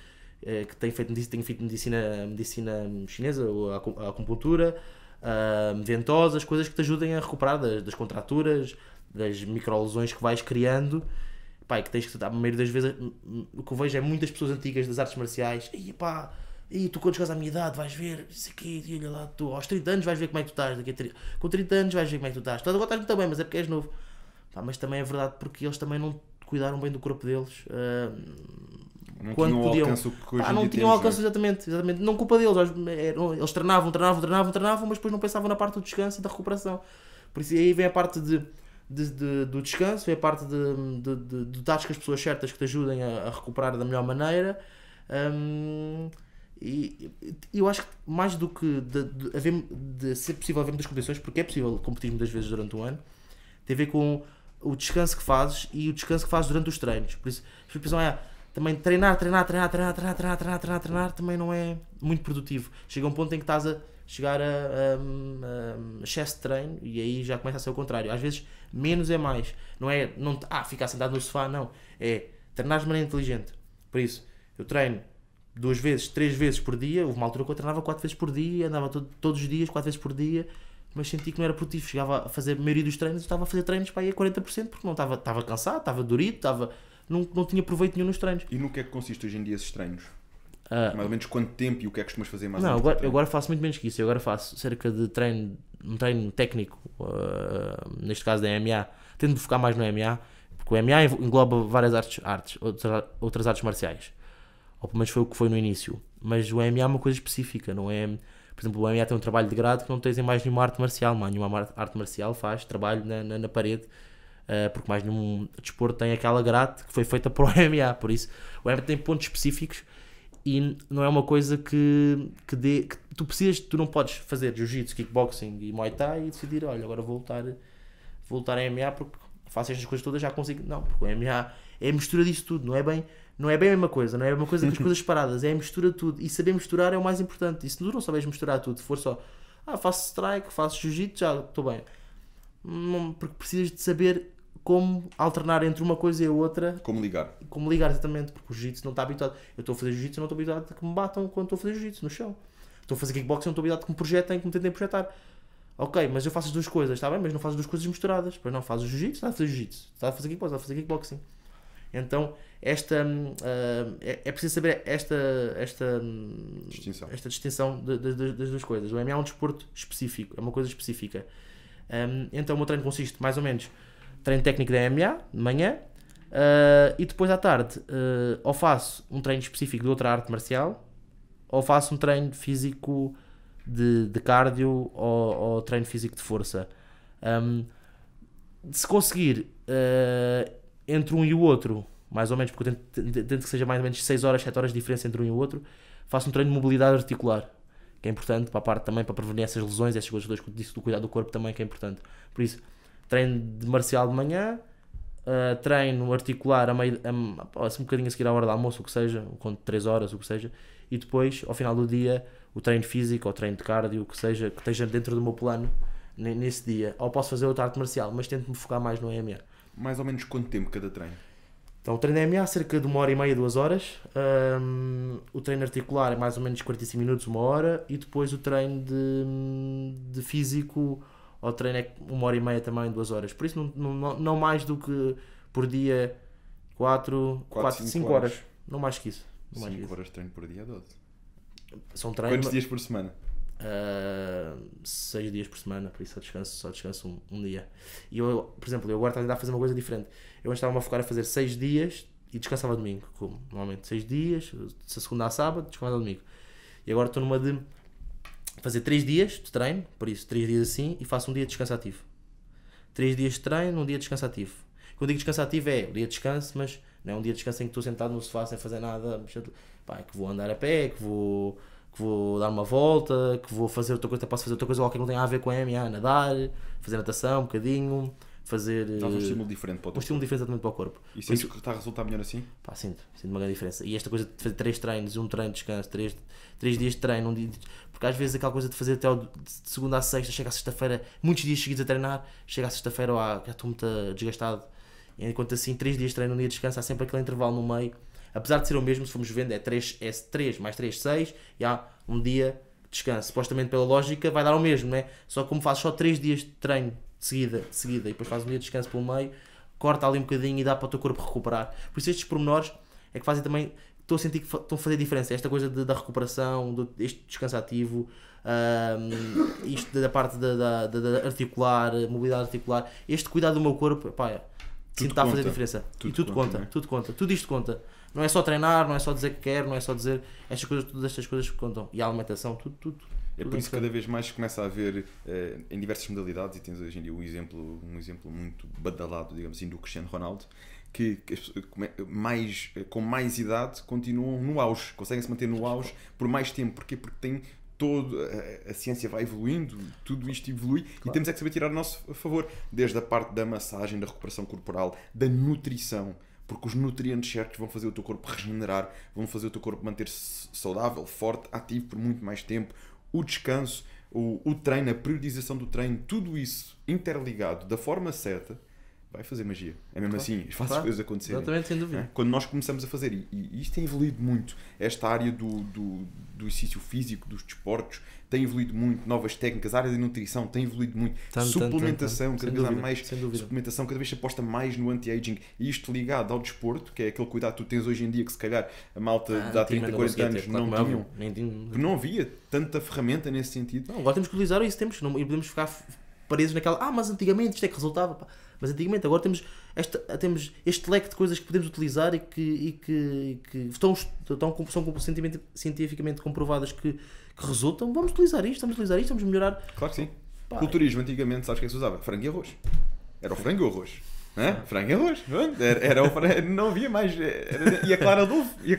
eh, que tem feito, tem feito medicina, medicina chinesa, a acupuntura, uh, ventosas, coisas que te ajudem a recuperar das, das contraturas, das microlesões que vais criando. Pá, e que tens que, a maioria das vezes, o que eu vejo é muitas pessoas antigas das artes marciais, e pá, e tu quando chegas à minha idade vais ver isso aqui, e olha lá, tu aos 30 anos vais ver como é que tu estás, daqui 30, com 30 anos vais ver como é que tu estás. Tu agora estás muito bem, mas é porque és novo. Pá, mas também é verdade porque eles também não cuidaram bem do corpo deles. Uh, não quando podiam. ah, não tinham alcance, é? exatamente, exatamente. Não culpa deles. Eles treinavam, treinavam, treinavam, treinavam, mas depois não pensavam na parte do descanso e da recuperação. Por isso aí vem a parte de, de, de do descanso, vem a parte de, de, de, de dar as pessoas certas que te ajudem a, a recuperar da melhor maneira. Hum, e eu acho que mais do que de, de, haver, de ser possível haver muitas competições, porque é possível competir muitas vezes durante o ano, tem a ver com o descanso que fazes e o descanso que fazes durante os treinos. Por isso, as pessoas pensam, ah, também treinar, treinar, treinar, treinar, treinar, treinar, treinar, treinar, treinar, também não é muito produtivo. Chega um ponto em que estás a chegar a, a, a excesso de treino e aí já começa a ser o contrário. Às vezes menos é mais. Não é, não, ah, ficar sentado no sofá, não. É treinar de maneira inteligente. Por isso, eu treino duas vezes, três vezes por dia. Houve uma altura que eu treinava quatro vezes por dia, andava todo, todos os dias, quatro vezes por dia, mas senti que não era produtivo. Chegava a fazer a maioria dos treinos, eu estava a fazer treinos para ir a 40%, porque não estava, estava cansado, estava durito, estava não, não tinha proveito nenhum nos treinos. E no que é que consiste hoje em dia esses treinos? Uh, mais ou menos quanto tempo e o que é que costumas fazer mais Não, agora, agora faço muito menos que isso. Eu agora faço cerca de treino, um treino técnico, uh, neste caso da MMA. tendo me focar mais no MMA, porque o MMA engloba várias artes, artes outras, outras artes marciais. Ou pelo menos foi o que foi no início. Mas o MMA é uma coisa específica, não é? Por exemplo, o MMA tem um trabalho de grado que não tens em mais nenhuma arte marcial, mano. Nenhuma arte marcial faz trabalho na, na, na parede eh, porque mais nenhum desporto tem aquela grade que foi feita para o MMA, por isso o MMA tem pontos específicos e não é uma coisa que, que, dê, que tu precisas, tu não podes fazer jiu-jitsu, kickboxing e muay thai e decidir, olha, agora vou voltar, voltar a MMA porque faço estas coisas todas já consigo. Não, porque o MMA é a mistura disso tudo, não é bem, não é bem a mesma coisa, não é a mesma coisa que as coisas paradas, é a mistura de tudo e saber misturar é o mais importante. E se tu não sabes misturar tudo, for só, ah, faço strike, faço jiu-jitsu, já estou bem. Hum, porque precisas de saber como alternar entre uma coisa e a outra. Como ligar. Como ligar, exatamente, porque o jiu-jitsu não está habituado. Eu estou a fazer jiu-jitsu, não estou habituado a que me batam quando estou a fazer jiu-jitsu no chão. Estou a fazer kickboxing, não estou habituado a que me projetem, que me tentem projetar. Ok, mas eu faço as duas coisas, está bem? Mas não faço as duas coisas misturadas. Pois não, o jiu-jitsu, está a fazer jiu-jitsu. Está a fazer kickboxing, está a fazer kickboxing. Então, esta uh, é, é, preciso saber esta, esta hum, distinção, esta distinção de, de, de, das duas coisas. O MMA é um desporto específico, é uma coisa específica. Um, então, o meu treino consiste mais ou menos treino técnico da MMA, de manhã, uh, e depois à tarde uh, ou faço um treino específico de outra arte marcial, ou faço um treino físico de, de cardio ou, ou treino físico de força. Um, se conseguir uh, entre um e o outro, mais ou menos, porque eu tento, tento, que seja mais ou menos 6 horas, 7 horas de diferença entre um e o outro, faço um treino de mobilidade articular, que é importante para a parte também para prevenir essas lesões, essas coisas que eu disse do cuidado do corpo também, que é importante. Por isso, treino de marcial de manhã, uh, treino articular a meio, a, assim um bocadinho a seguir à hora do almoço, o que seja, com 3 horas, o que seja, e depois, ao final do dia, o treino físico ou treino de cardio, o que seja, que esteja dentro do meu plano nesse dia. Ou posso fazer outra arte marcial, mas tento-me focar mais no EMA. Mais ou menos quanto tempo cada treino? Então, o treino EMA é cerca de uma hora e meia, duas horas. Um, o treino articular é mais ou menos 45 minutos, uma hora. E depois o treino de, de físico ao treino é uma hora e meia também, duas horas. Por isso, não, não, não mais do que por dia quatro cinco, cinco horas. horas. Não mais que isso. 5 horas de treino por dia é doze 12. São treinos. Quantos dias por semana? Uh, seis dias por semana, por isso só descanso, só descanso um, um dia. E eu, por exemplo, eu agora estou a fazer uma coisa diferente. Eu antes estava-me a focar a fazer seis dias e descansava domingo, como normalmente seis dias, se a segunda a sábado, descansava domingo. E agora estou numa de fazer 3 dias de treino, por isso 3 dias assim, e faço um dia de descanso ativo. 3 dias de treino, um dia de descanso ativo. Quando digo descanso ativo é o dia de descanso, mas não é um dia de descanso em que estou sentado no sofá sem fazer nada, pá, é que vou andar a pé, que vou, que vou dar uma volta, que vou fazer outra coisa, posso fazer outra coisa qualquer que não tenha a ver com a MA, nadar, fazer natação um bocadinho, fazer. Estás um eh, estímulo diferente para o Um estímulo diferente exatamente para o corpo. E sentes isso, que está a resultar melhor assim? Pá, sinto, sinto uma grande diferença. E esta coisa de fazer três treinos, um treino de descanso, três, três dias de treino, um dia de porque às vezes aquela coisa de fazer até de segunda a sexta, chega à sexta-feira, muitos dias seguidos a treinar, chega à sexta-feira, já estou muito eh, desgastado. Enquanto assim, três dias treino, um dia descansa, há sempre aquele intervalo no meio. Apesar de ser o mesmo, se formos vendo, é 3, é 3 mais 3, 6, e há um dia de descanso. Supostamente, pela lógica, vai dar o mesmo, é Só que como fazes só 3 dias de treino de seguida, de seguida, e depois fazes um dia de descanso pelo meio, corta ali um bocadinho e dá para o teu corpo recuperar. Por isso, estes pormenores é que fazem também estou a sentir que estão a fazer diferença. Esta coisa de, da recuperação, do, este descanso ativo, um, isto da parte da, da, da, articular, mobilidade articular, este cuidado do meu corpo, pá, é, sinto está a fazer diferença. Tudo e tudo conta, conta né? tudo conta, tudo isto conta. Não é só treinar, não é só dizer que quero, não é só dizer estas coisas, todas estas coisas que contam. E a alimentação, tudo, tudo. É por isso que cada vez mais começa a haver eh, em diversas modalidades, e tens hoje em dia um exemplo, um exemplo muito badalado, digamos assim, do Cristiano Ronaldo, que, que é, mais, com mais idade continuam no auge, conseguem se manter no auge por mais tempo. Porquê? Porque tem todo, a, a, ciência vai evoluindo, tudo isto evolui claro. e temos é que saber tirar a nosso favor, desde a parte da massagem, da recuperação corporal, da nutrição, porque os nutrientes certos vão fazer o teu corpo regenerar, vão fazer o teu corpo manter-se saudável, forte, ativo por muito mais tempo, o descanso, o, o treino, a priorização do treino, tudo isso interligado da forma certa vai fazer magia. É mesmo claro. assim, faz claro. as coisas acontecerem. Exatamente, sem dúvida. É? Quando nós começamos a fazer, e, e isto tem evoluído muito, esta área do, do, do exercício físico, dos desportos, tem evoluído muito, novas técnicas, área de nutrição tem evoluído muito, tanto, suplementação, tanto, tanto. cada vez mais suplementação, cada vez se aposta mais no anti-aging, e isto ligado ao desporto, que é aquele cuidado que tu tens hoje em dia, que se calhar a malta ah, de há 30, 40 anos ter, claro, não tinham, que não havia tanta ferramenta nesse sentido. Não, agora temos que utilizar isso, temos, não, e podemos ficar presos naquela. Ah, mas antigamente isto é que resultava. Pá. Mas antigamente, agora temos, esta, temos este leque de coisas que podemos utilizar e que, e que, e que estão, estão, são cientificamente comprovadas que, que, resultam. Vamos utilizar isto, vamos utilizar isto, vamos melhorar. Claro que sim. Pá, Culturismo, antigamente, sabes o que é que se usava? Frango e arroz. Era o frango e o arroz. Frango e arroz. Era, era, não havia mais. Eh, era, e a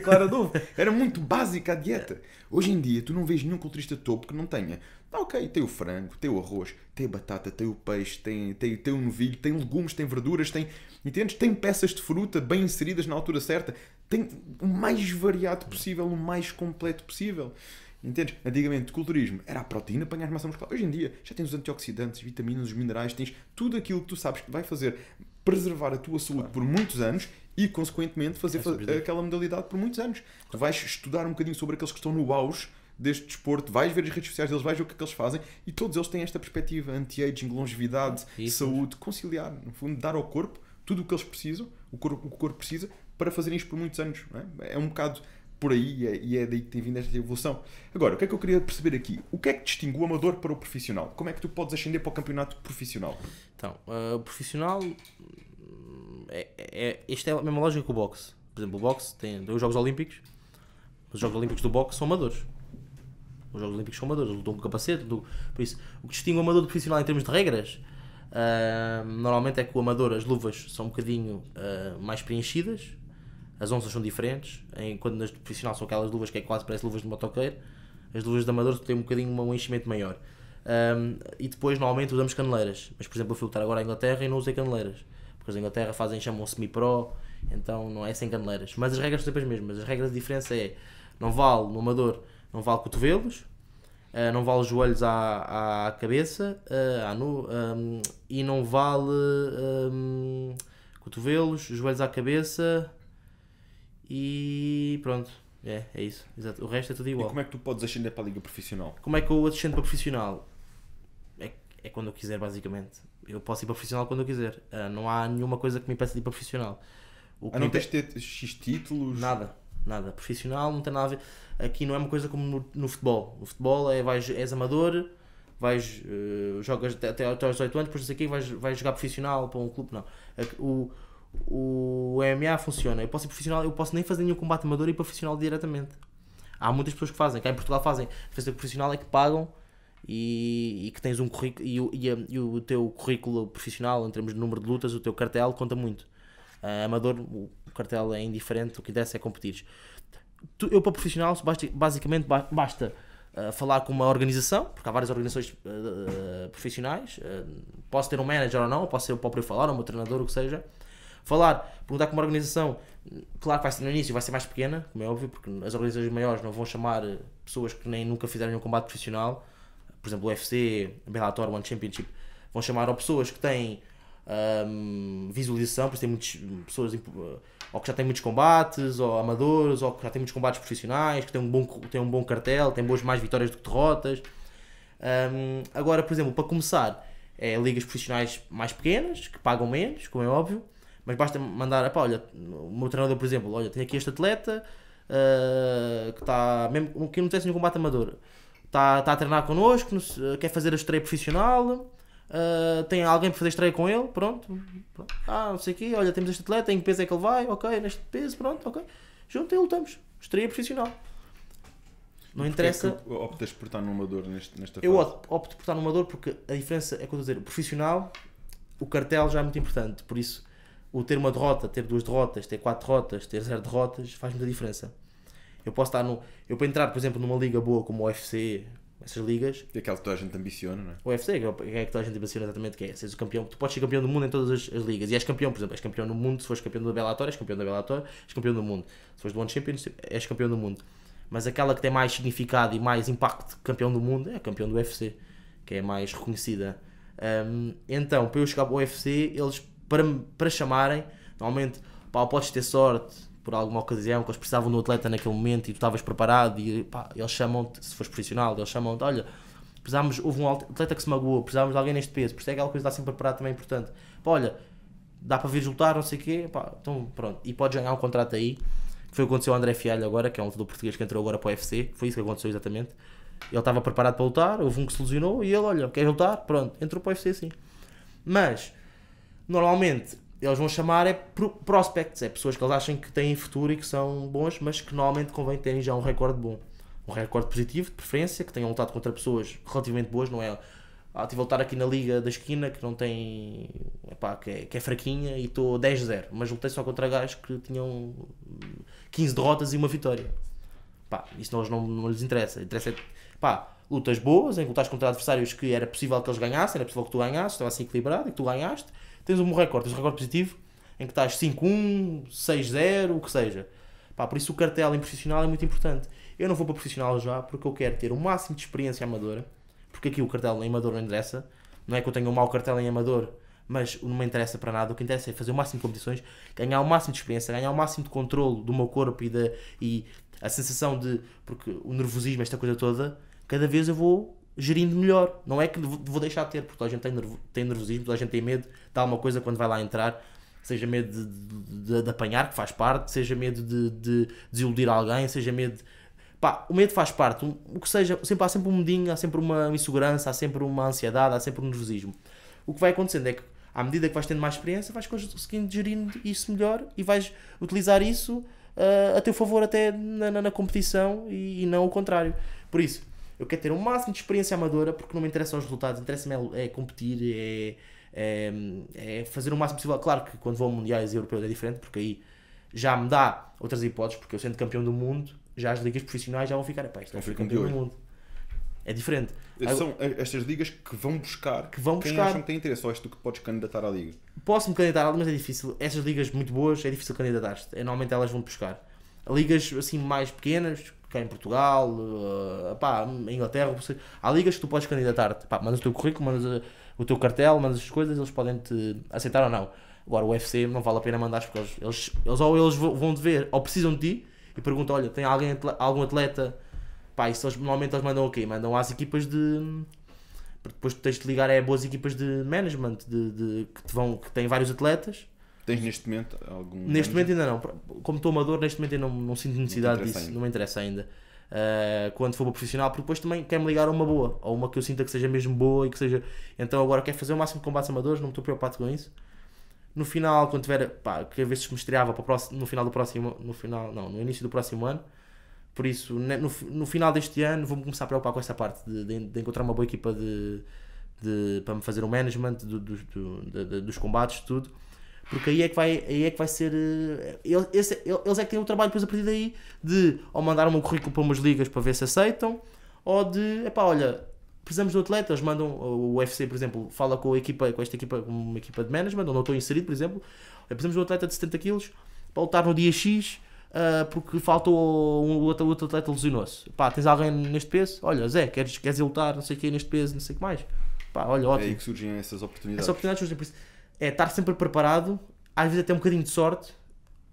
clara de ovo. Era muito básica a dieta. Hoje em dia, tu não vês nenhum culturista topo que não tenha. Ah, ok, tem o frango, tem o arroz, tem a batata, tem o peixe, tem, tem, tem o novilho, tem legumes, tem verduras, tem. Entendes? Tem peças de fruta bem inseridas na altura certa. Tem o mais variado possível, o mais completo possível. Entendes? Antigamente, culturismo era a proteína para ganhar massa muscular. Hoje em dia, já tens os antioxidantes, vitaminas, os minerais, tens tudo aquilo que tu sabes que vai fazer preservar a tua saúde claro. por muitos anos e, consequentemente, fazer é aquela modalidade por muitos anos. Claro. Tu vais estudar um bocadinho sobre aqueles que estão no auge deste desporto, vais ver as redes sociais deles, vais ver o que é que eles fazem e todos eles têm esta perspectiva anti-aging, longevidade, Isso. saúde, conciliar, no fundo, dar ao corpo tudo o que eles precisam, o corpo, o corpo precisa, para fazerem isto por muitos anos. é? é um bocado por aí é, e é daí que tem vindo esta evolução. Agora, o que é que eu queria perceber aqui? O que é que distingue o amador para o profissional? Como é que tu podes ascender para o campeonato profissional? Então, uh, o profissional. Hum, é, é, é esta é a mesma lógica que o boxe. Por exemplo, o boxe tem dois Jogos Olímpicos. Os Jogos Olímpicos do boxe são amadores. Os Jogos Olímpicos são amadores, lutam com capacete. Por isso, o que distingue o amador do profissional em termos de regras, uh, normalmente é que o amador, as luvas são um bocadinho uh, mais preenchidas, as onças são diferentes, enquanto nas de profissional são aquelas luvas que é quase parece luvas de motoqueiro, as luvas de amador têm um bocadinho um enchimento maior. Um, e depois normalmente usamos caneleiras, mas por exemplo eu fui lutar agora à Inglaterra e não usei caneleiras, porque as Inglaterra fazem, chamam semi-pro, então não é sem caneleiras. Mas as regras são sempre as mesmas, as regras de diferença é, não vale no amador, não vale cotovelos, Uh, não vale joelhos à, à cabeça uh, à nu, um, e não vale um, cotovelos, joelhos à cabeça e pronto, é, é isso. Exato. O resto é tudo igual. E como é que tu podes ascender para a liga profissional? Como é que eu ascendo para profissional? É, é quando eu quiser, basicamente. Eu posso ir para profissional quando eu quiser. Uh, não há nenhuma coisa que me impeça de ir para profissional. O ah, não tens de ter X títulos? Nada, nada. Profissional não tem nada a ver. Aqui não é uma coisa como no, no futebol. O futebol é vais, és amador, vais, uh, jogas até, até aos 18 anos, depois não aqui vais, vais jogar profissional para um clube. Não. O, o MMA funciona. Eu posso ser profissional, eu posso nem fazer nenhum combate amador e ir profissional diretamente. Há muitas pessoas que fazem, cá em Portugal fazem. Fazer profissional é que pagam e, e que tens um currículo e, e, e, o teu currículo profissional, em termos de número de lutas, o teu cartel conta muito. Uh, amador, o cartel é indiferente, o que interessa é competir. Tu, eu, para profissional, basicamente basta uh, falar com uma organização, porque há várias organizações uh, profissionais. posso ter um manager ou não, posso ser o próprio falar, ou um treinador, o que seja falar, perguntar como uma organização, claro que vai ser no início, vai ser mais pequena, como é óbvio, porque as organizações maiores não vão chamar eh, pessoas que nem nunca fizeram nenhum combate profissional, por exemplo, o UFC, Bellator, One Championship, vão chamar ou pessoas que têm um, visualização, por isso tem muitas hum, pessoas eh, ou que já têm muitos combates, ou amadores, ou que já têm muitos combates profissionais, que têm um bom, têm um bom cartel, têm boas mais vitórias do que derrotas. Um, agora, por exemplo, para começar, é ligas profissionais mais pequenas, que pagam menos, como é óbvio, mas basta mandar, epá, olha, o meu treinador, por exemplo, olha, tem aqui este atleta uh, que está, mesmo que não tivesse assim nenhum combate amador, está está a treinar connosco, quer fazer a estreia profissional, uh, tem alguém para fazer a estreia com ele, pronto, pronto. Ah, não sei aqui olha, temos este atleta, em que peso é que ele vai, ok, neste peso, pronto, ok. Junto e lutamos. Estreia profissional. Não interessa. É optas por estar numa dor neste, nesta eu fase? Eu opto por estar numa dor porque a diferença é que eu dizer, o profissional, o cartel já é muito importante, por isso o ter uma derrota, ter duas derrotas, ter quatro derrotas, ter zero derrotas, faz muita diferença. Eu posso estar no. Eu para entrar, por exemplo, numa liga boa como o UFC, essas ligas. E aquela que toda a gente ambiciona, não é? O UFC, é que é que toda a gente ambiciona exatamente, que é seres o campeão. Tu podes ser campeão do mundo em todas as, as, ligas. E és campeão, por exemplo, és campeão do mundo, se fores campeão da Bellator, és campeão da Bellator, és campeão do mundo. Se fores do One Champions, és campeão do mundo. Mas aquela que tem mais significado e mais impacto campeão do mundo é a campeão do UFC, que é mais reconhecida. Um, então, para eu chegar o UFC, eles para, para chamarem, normalmente pá, podes ter sorte por alguma ocasião que eles precisavam do atleta naquele momento e tu estavas preparado e pá, eles chamam-te, se fores profissional, eles chamam-te, olha, precisamos, houve um atleta que se magoou, precisávamos de alguém neste peso, por isso é aquela coisa de estar sempre preparado também é importante. Pá, olha, dá para vir lutar, não sei o quê, pá, então pronto, e podes ganhar um contrato aí, que foi o que aconteceu ao André Fialho agora, que é um do português que entrou agora para o UFC, foi isso que aconteceu exatamente. Ele estava preparado para lutar, houve um que se lesionou e ele, olha, quer lutar? Pronto, entrou para o UFC sim. Mas, normalmente eles vão chamar é prospects, é pessoas que eles acham que têm futuro e que são bons, mas que normalmente convém terem já um recorde bom. Um recorde positivo, de preferência, que tenham lutado contra pessoas relativamente boas, não é? Ah, tive a lutar aqui na liga da esquina que não tem. Epá, que, é, que é fraquinha e estou 10-0, mas lutei só contra gajos que tinham 15 derrotas e uma vitória. Pá, isso não não, não lhes interessa. Interessa é, lutas boas, em lutas contra adversários que era possível que eles ganhassem, era possível que tu ganhasses, estava assim equilibrado e que tu ganhaste tens um recorde, tens um recorde positivo em que estás 5-1, 6-0, o que seja. Pá, por isso o cartel em profissional é muito importante. Eu não vou para profissional já porque eu quero ter o máximo de experiência amadora, porque aqui o cartel em amador não interessa. Não é que eu tenha um mau cartel em amador, mas não me interessa para nada. O que interessa é fazer o máximo de competições, ganhar o máximo de experiência, ganhar o máximo de controle do meu corpo e, da, e a sensação de. Porque o nervosismo, esta coisa toda, cada vez eu vou gerindo melhor. Não é que vou deixar de ter, porque toda a gente tem, nervo, tem nervosismo, toda a gente tem medo de alguma coisa quando vai lá entrar. Seja medo de, de, de apanhar, que faz parte, seja medo de, de desiludir alguém, seja medo. De... Pá, o medo faz parte. O que seja, sempre há sempre um medinho, há sempre uma insegurança, há sempre uma ansiedade, há sempre um nervosismo. O que vai acontecendo é que, à medida que vais tendo mais experiência, vais conseguindo gerir isso melhor e vais utilizar isso uh, a teu favor até na, na, na competição e, e não o contrário. Por isso, eu quero ter o um máximo de experiência amadora porque não me interessa os resultados, interessa-me é, é, competir, é, é, é, fazer o máximo possível. Claro que quando vou a mundiais e europeus é diferente, porque aí já me dá outras hipóteses, porque eu sendo campeão do mundo, já as ligas profissionais já vão ficar, pá, isto é campeão do mundo. É diferente. São estas ligas que vão buscar que vão buscar. quem acham que tem interesse, ou és tu que podes candidatar à liga? Posso-me candidatar a mas é difícil. Essas ligas muito boas, é difícil candidatar-te. É, normalmente elas vão buscar ligas assim mais pequenas, cá é em Portugal, uh, pá, em Inglaterra, há ligas que tu podes candidatar-te, pá, mandas o teu currículo, mandas eh, o teu cartel, mandas as coisas, eles podem te aceitar ou não. Agora o UFC não vale a pena mandar porque eles, eles, eles ou eles vão te ver ou precisam de ti e perguntam, olha, tem alguém, algum atleta, pá, isso eles, normalmente eles mandam o quê? Mandam às equipas de depois tu tens de ligar é boas equipas de management de, de, que, te vão, que têm vários atletas Tens neste momento algum. Neste momento ainda não. Como estou amador, neste momento ainda não, não sinto necessidade não disso. Ainda. Não me interessa ainda. Uh, quando for para profissional, porque depois também quer-me ligar a uma boa, ou uma que eu sinta que seja mesmo boa e que seja. Então agora quero fazer o máximo de combates amadores, não estou preocupado com isso. No final, quando tiver, pá, que a se me estreava para o próximo, no final do próximo, no final, não, no início do próximo ano. Por isso, no, no final deste ano, vou-me começar a preocupar com essa parte de, de, de encontrar uma boa equipa de, de, para me fazer o management do, do, do, dos combates, tudo porque aí é que vai, aí é que vai ser. Eh, eles, eles é que têm o trabalho depois a partir daí de ou mandar um currículo para umas ligas para ver se aceitam, ou de epá, olha, precisamos de um atleta, eles mandam, o UFC, por exemplo, fala com a equipa, com esta equipa, com uma equipa de management, onde eu estou inserido, por exemplo, precisamos de um atleta de 70 kg para lutar no dia X. Uh, porque faltou um outro, outro atleta lesionou-se. Pá, tens alguém neste peso? Olha, Zé, queres, queres ir lutar, não sei o que, neste peso, não sei o que mais. Pá, olha, ótimo. É aí que surgem essas oportunidades. Essas oportunidades surgem. Por isso, é estar sempre preparado, às vezes até um bocadinho de sorte,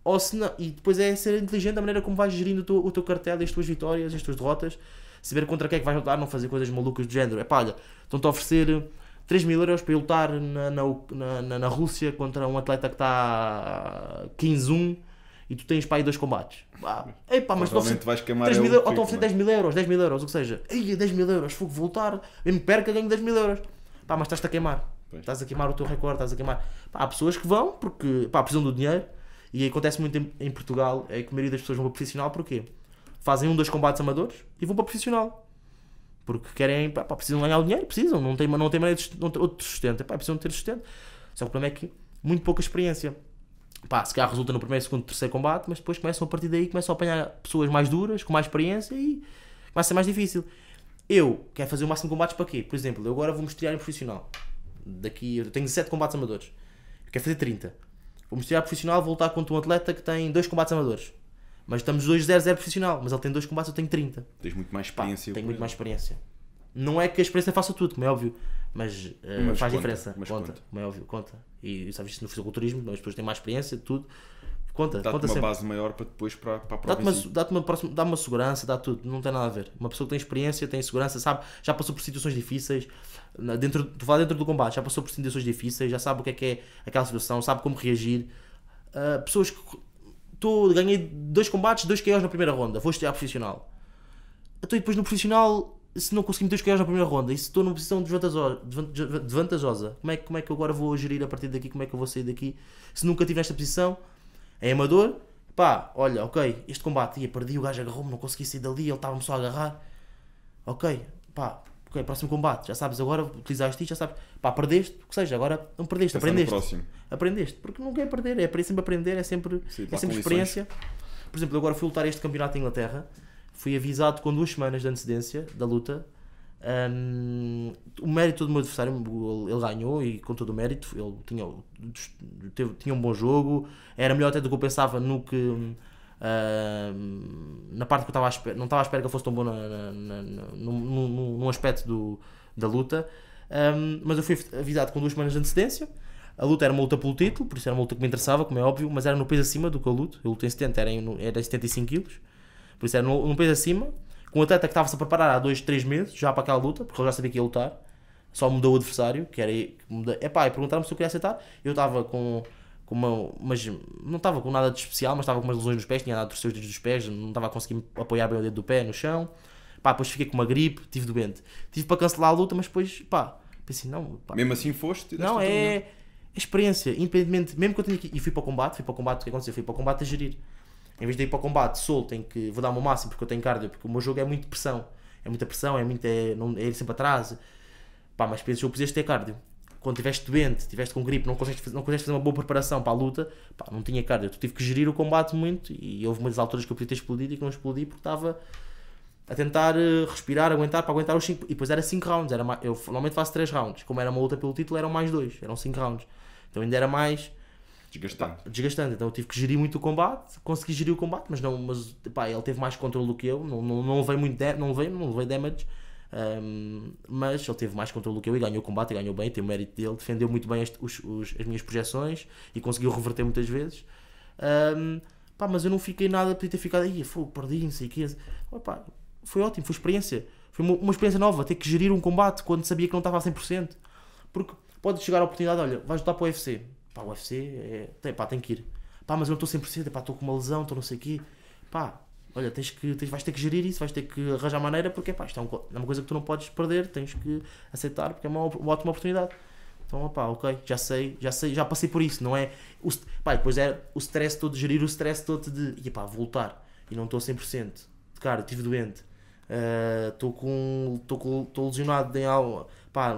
ou se não, e depois é ser inteligente da maneira como vais gerindo o teu, o teu cartel, as tuas vitórias, as tuas derrotas, saber contra quem é que vais lutar, não fazer coisas malucas do género. É pá, olha, estão-te a oferecer 3 mil euros para eu lutar na, na, na, na Rússia contra um atleta que está 15-1 e tu tens para aí dois combates. Ah, epá, mas tu oferecer, vais queimar 3 é mil, ou estão a oferecer 10 mil euros, 10 mil euros, ou seja, Ei, 10 mil euros, fogo, voltar, lutar, mesmo perca, ganho 10 mil euros. Pá, mas estás-te a queimar Pois. Estás a queimar o teu recorde, estás a queimar. Pá, há pessoas que vão porque pá, precisam do dinheiro e acontece muito em, em, Portugal é que a maioria das pessoas vão para profissional porquê? Fazem um dos combates amadores e vão para profissional porque querem, pá, pá, precisam ganhar o dinheiro, precisam, não têm, não tem maneira de, não, outro sustento, é, pá, precisam ter sustento. Só que o problema é que muito pouca experiência. Pá, se calhar resulta no primeiro, segundo, terceiro combate, mas depois começam a partir daí, começam a apanhar pessoas mais duras, com mais experiência e vai ser mais difícil. Eu quero fazer o máximo de combates para quê? Por exemplo, eu agora vou me estrear em profissional daqui eu tenho 17 combates amadores, eu quero fazer 30. Vou-me tirar profissional, vou lutar contra um atleta que tem 2 combates amadores. Mas estamos 2-0-0 profissional, mas ele tem 2 combates, eu tenho 30. Tens muito mais experiência. Pá, tenho muito mais experiência. Não é que a experiência faça tudo, como é óbvio, mas, uh, mas faz conta, diferença. Mas conta, conta, como é óbvio, conta. E sabes isso no fisiculturismo, as pessoas têm mais experiência, tudo. Conta, dá-te conta uma sempre. base maior para depois para, para a prova. Dá-te uma, dá-te uma, próxima, dá uma segurança, dá tudo, não tem nada a ver. Uma pessoa que tem experiência, tem segurança, sabe, já passou por situações difíceis, dentro, tu vai dentro do combate, já passou por situações difíceis, já sabe o que é que é aquela situação, sabe como reagir. Uh, pessoas que. Tu ganhei dois combates, dois KOs na primeira ronda, vou estudar profissional. Então, depois no profissional, se não consegui meter os KOs na primeira ronda e se estou numa posição desvantajosa, como é, como é que eu agora vou gerir a partir daqui? Como é que eu vou sair daqui? Se nunca tive esta posição, em amador, pá, olha, ok, este combate ia, perdi, o gajo agarrou-me, não consegui sair dali, ele estava-me só a agarrar, ok, pá, ok, próximo combate, já sabes, agora utilizaste isto, já sabes, pá, perdeste, o que seja, agora não perdeste, aprendeste, aprendeste, porque nunca é perder, é sempre aprender, é sempre, Sim, é sempre experiência. Por exemplo, agora fui lutar este campeonato em Inglaterra, fui avisado com duas semanas de antecedência da luta, um, o mérito do meu adversário, ele, ganhou e com todo o mérito, ele tinha, teve, tinha um bom jogo, era melhor até do que eu pensava no que. Uh, na parte que eu estava à espera, não estava à espera que eu fosse tão bom na, na, na no, aspecto do, da luta, um, mas eu fui avisado com duas semanas de antecedência. A luta era uma luta pelo título, por isso era uma luta que me interessava, como é óbvio, mas era no peso acima do que eu luto. Eu lutei em 70, era, em, era 75 kg, por isso era no, no peso acima. Com o atleta que estava-se a preparar há dois, três meses, já para aquela luta, porque ele já sabia que ia lutar, só mudou o adversário, que era. É pá, e perguntaram-me se eu queria aceitar. Eu estava com. com uma, mas não estava com nada de especial, mas estava com umas lesões nos pés, tinha andado a torcer os dedos dos pés, não estava a conseguir apoiar bem o dedo do pé no chão. Pá, depois fiquei com uma gripe, tive doente. Tive para cancelar a luta, mas depois, pá, pensei, não. Pá, Mesmo assim foste? Não, é. Experiência, independentemente, mesmo que eu tenha que. E fui para o combate, fui para o combate, o que aconteceu? Fui para o combate a gerir. Em vez de ir para o combate solto, em que vou dar o meu máximo porque eu tenho cardio, porque o meu jogo é muito pressão. É muita pressão, é, muito, é, não, é ir sempre atrás. Pá, mas pensa eu jogo ter cardio. Quando estiveste doente, estiveste com gripe, não consegues, não consegues fazer uma boa preparação para a luta, pá, não tinha cardio. Tu tive que gerir o combate muito e houve umas alturas que eu podia ter explodido e que não explodi porque estava a tentar eh, respirar, aguentar, para aguentar os 5. E depois era 5 rounds. Era mais, eu normalmente faço 3 rounds. Como era uma luta pelo título, eram mais 2. Eram 5 rounds. Então ainda era mais Desgastante. Pá, desgastante. Então eu tive que gerir muito o combate, consegui gerir o combate, mas não, mas pá, ele teve mais controle do que eu, não, não, não levei muito não levei, não levei damage, um, mas ele teve mais controle do que eu e ganhou o combate, ganhou bem, tem o mérito dele, defendeu muito bem este, os, os, as minhas projeções e conseguiu reverter muitas vezes. Um, pá, mas eu não fiquei nada, podia ter ficado aí, fogo, perdi, não sei o que. Pá, foi ótimo, foi experiência. Foi uma, uma, experiência nova, ter que gerir um combate quando sabia que não estava a 100%. Porque pode chegar a oportunidade, olha, vais lutar para o UFC. Pá, o UFC é. Pá, tem que ir. Pá, mas eu não estou 100%, pá, estou com uma lesão, estou não sei o quê. Pá, olha, tens que, tens, vais ter que gerir isso, vais ter que arranjar maneira, porque pá, isto é, um, é uma coisa que tu não podes perder, tens que aceitar, porque é uma, uma ótima oportunidade. Então, opá, ok, já sei, já sei, já passei por isso, não é? O, pá, depois é o stress todo, gerir o stress todo de, e pá, voltar, e não estou 100%, cara, estive doente, ah, estou uh, com, estou com, estou lesionado em algo, pá,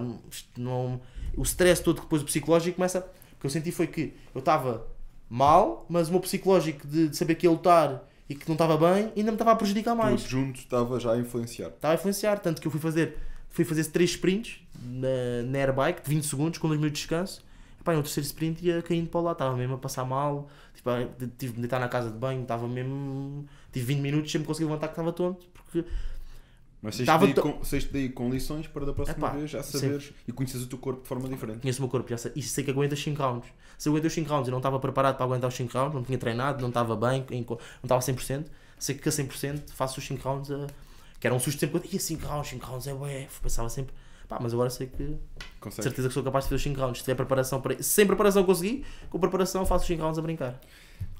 não, o stress todo que depois o psicológico começa, que eu senti foi que eu estava mal, mas o meu psicológico de, de saber que ia lutar e que não estava bem ainda me estava a prejudicar mais. Tudo junto estava já a influenciar. Estava a influenciar, tanto que eu fui fazer fui fazer 3 sprints na, na airbike de 20 segundos com 2 minutos de descanso. Epá, no terceiro sprint ia caindo para lá, estava mesmo a passar mal, tipo, tive de deitar na casa de banho, estava mesmo. Tive 20 minutos, sempre consegui levantar que estava tonto, porque mas saíste daí, to... saíste daí com lições para da próxima Epá, vez já saberes e conheces o teu corpo de forma diferente. Conheço o meu corpo já sei, e sei que os 5 rounds. Se os 5 rounds e não estava preparado para aguentar os 5 rounds, não tinha treinado, não estava bem, não estava 100%, sei que a 100% faço os 5 rounds a... que era um susto sempre ia 5 rounds, 5 rounds é ué, pensava sempre, pá, mas agora sei que Consegue. certeza que sou capaz de fazer os 5 rounds. Se tiver preparação para sem preparação consegui, com preparação faço os 5 rounds a brincar.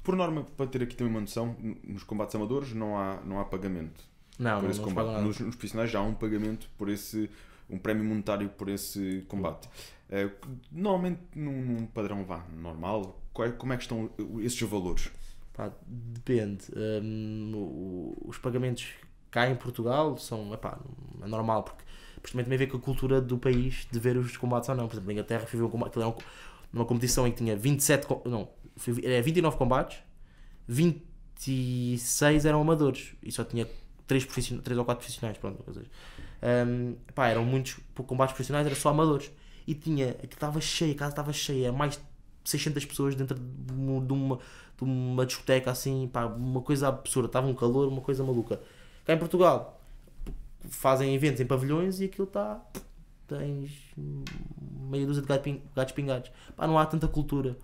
Por norma, para ter aqui também uma noção, nos combates amadores não há, não há pagamento não, por esse combate. Nos, nos, profissionais já há um pagamento por esse. um prémio monetário por esse combate. Uh, normalmente, num, num, padrão vá, normal, qual, é, como é que estão eh, esses valores? Pá, depende. Um, os pagamentos cá em Portugal são. Epá, é normal, porque. Mas também tem a ver com a cultura do país de ver os combates ou não. Por exemplo, na Inglaterra fui ver um combate, é um, numa competição em que tinha 27, não, era 29 combates, 26 eram amadores e só tinha três, profissionais, três ou quatro profissionais, pronto. Um, pá, eram muitos combates profissionais, era só amadores. E tinha, que estava cheia, a casa estava cheia, mais de 600 pessoas dentro de uma, de uma discoteca assim, pá, uma coisa absurda, estava um calor, uma coisa maluca. Cá em Portugal fazem eventos em pavilhões e aquilo está. tens meia dúzia de gatos pingados. Pá, não há tanta cultura.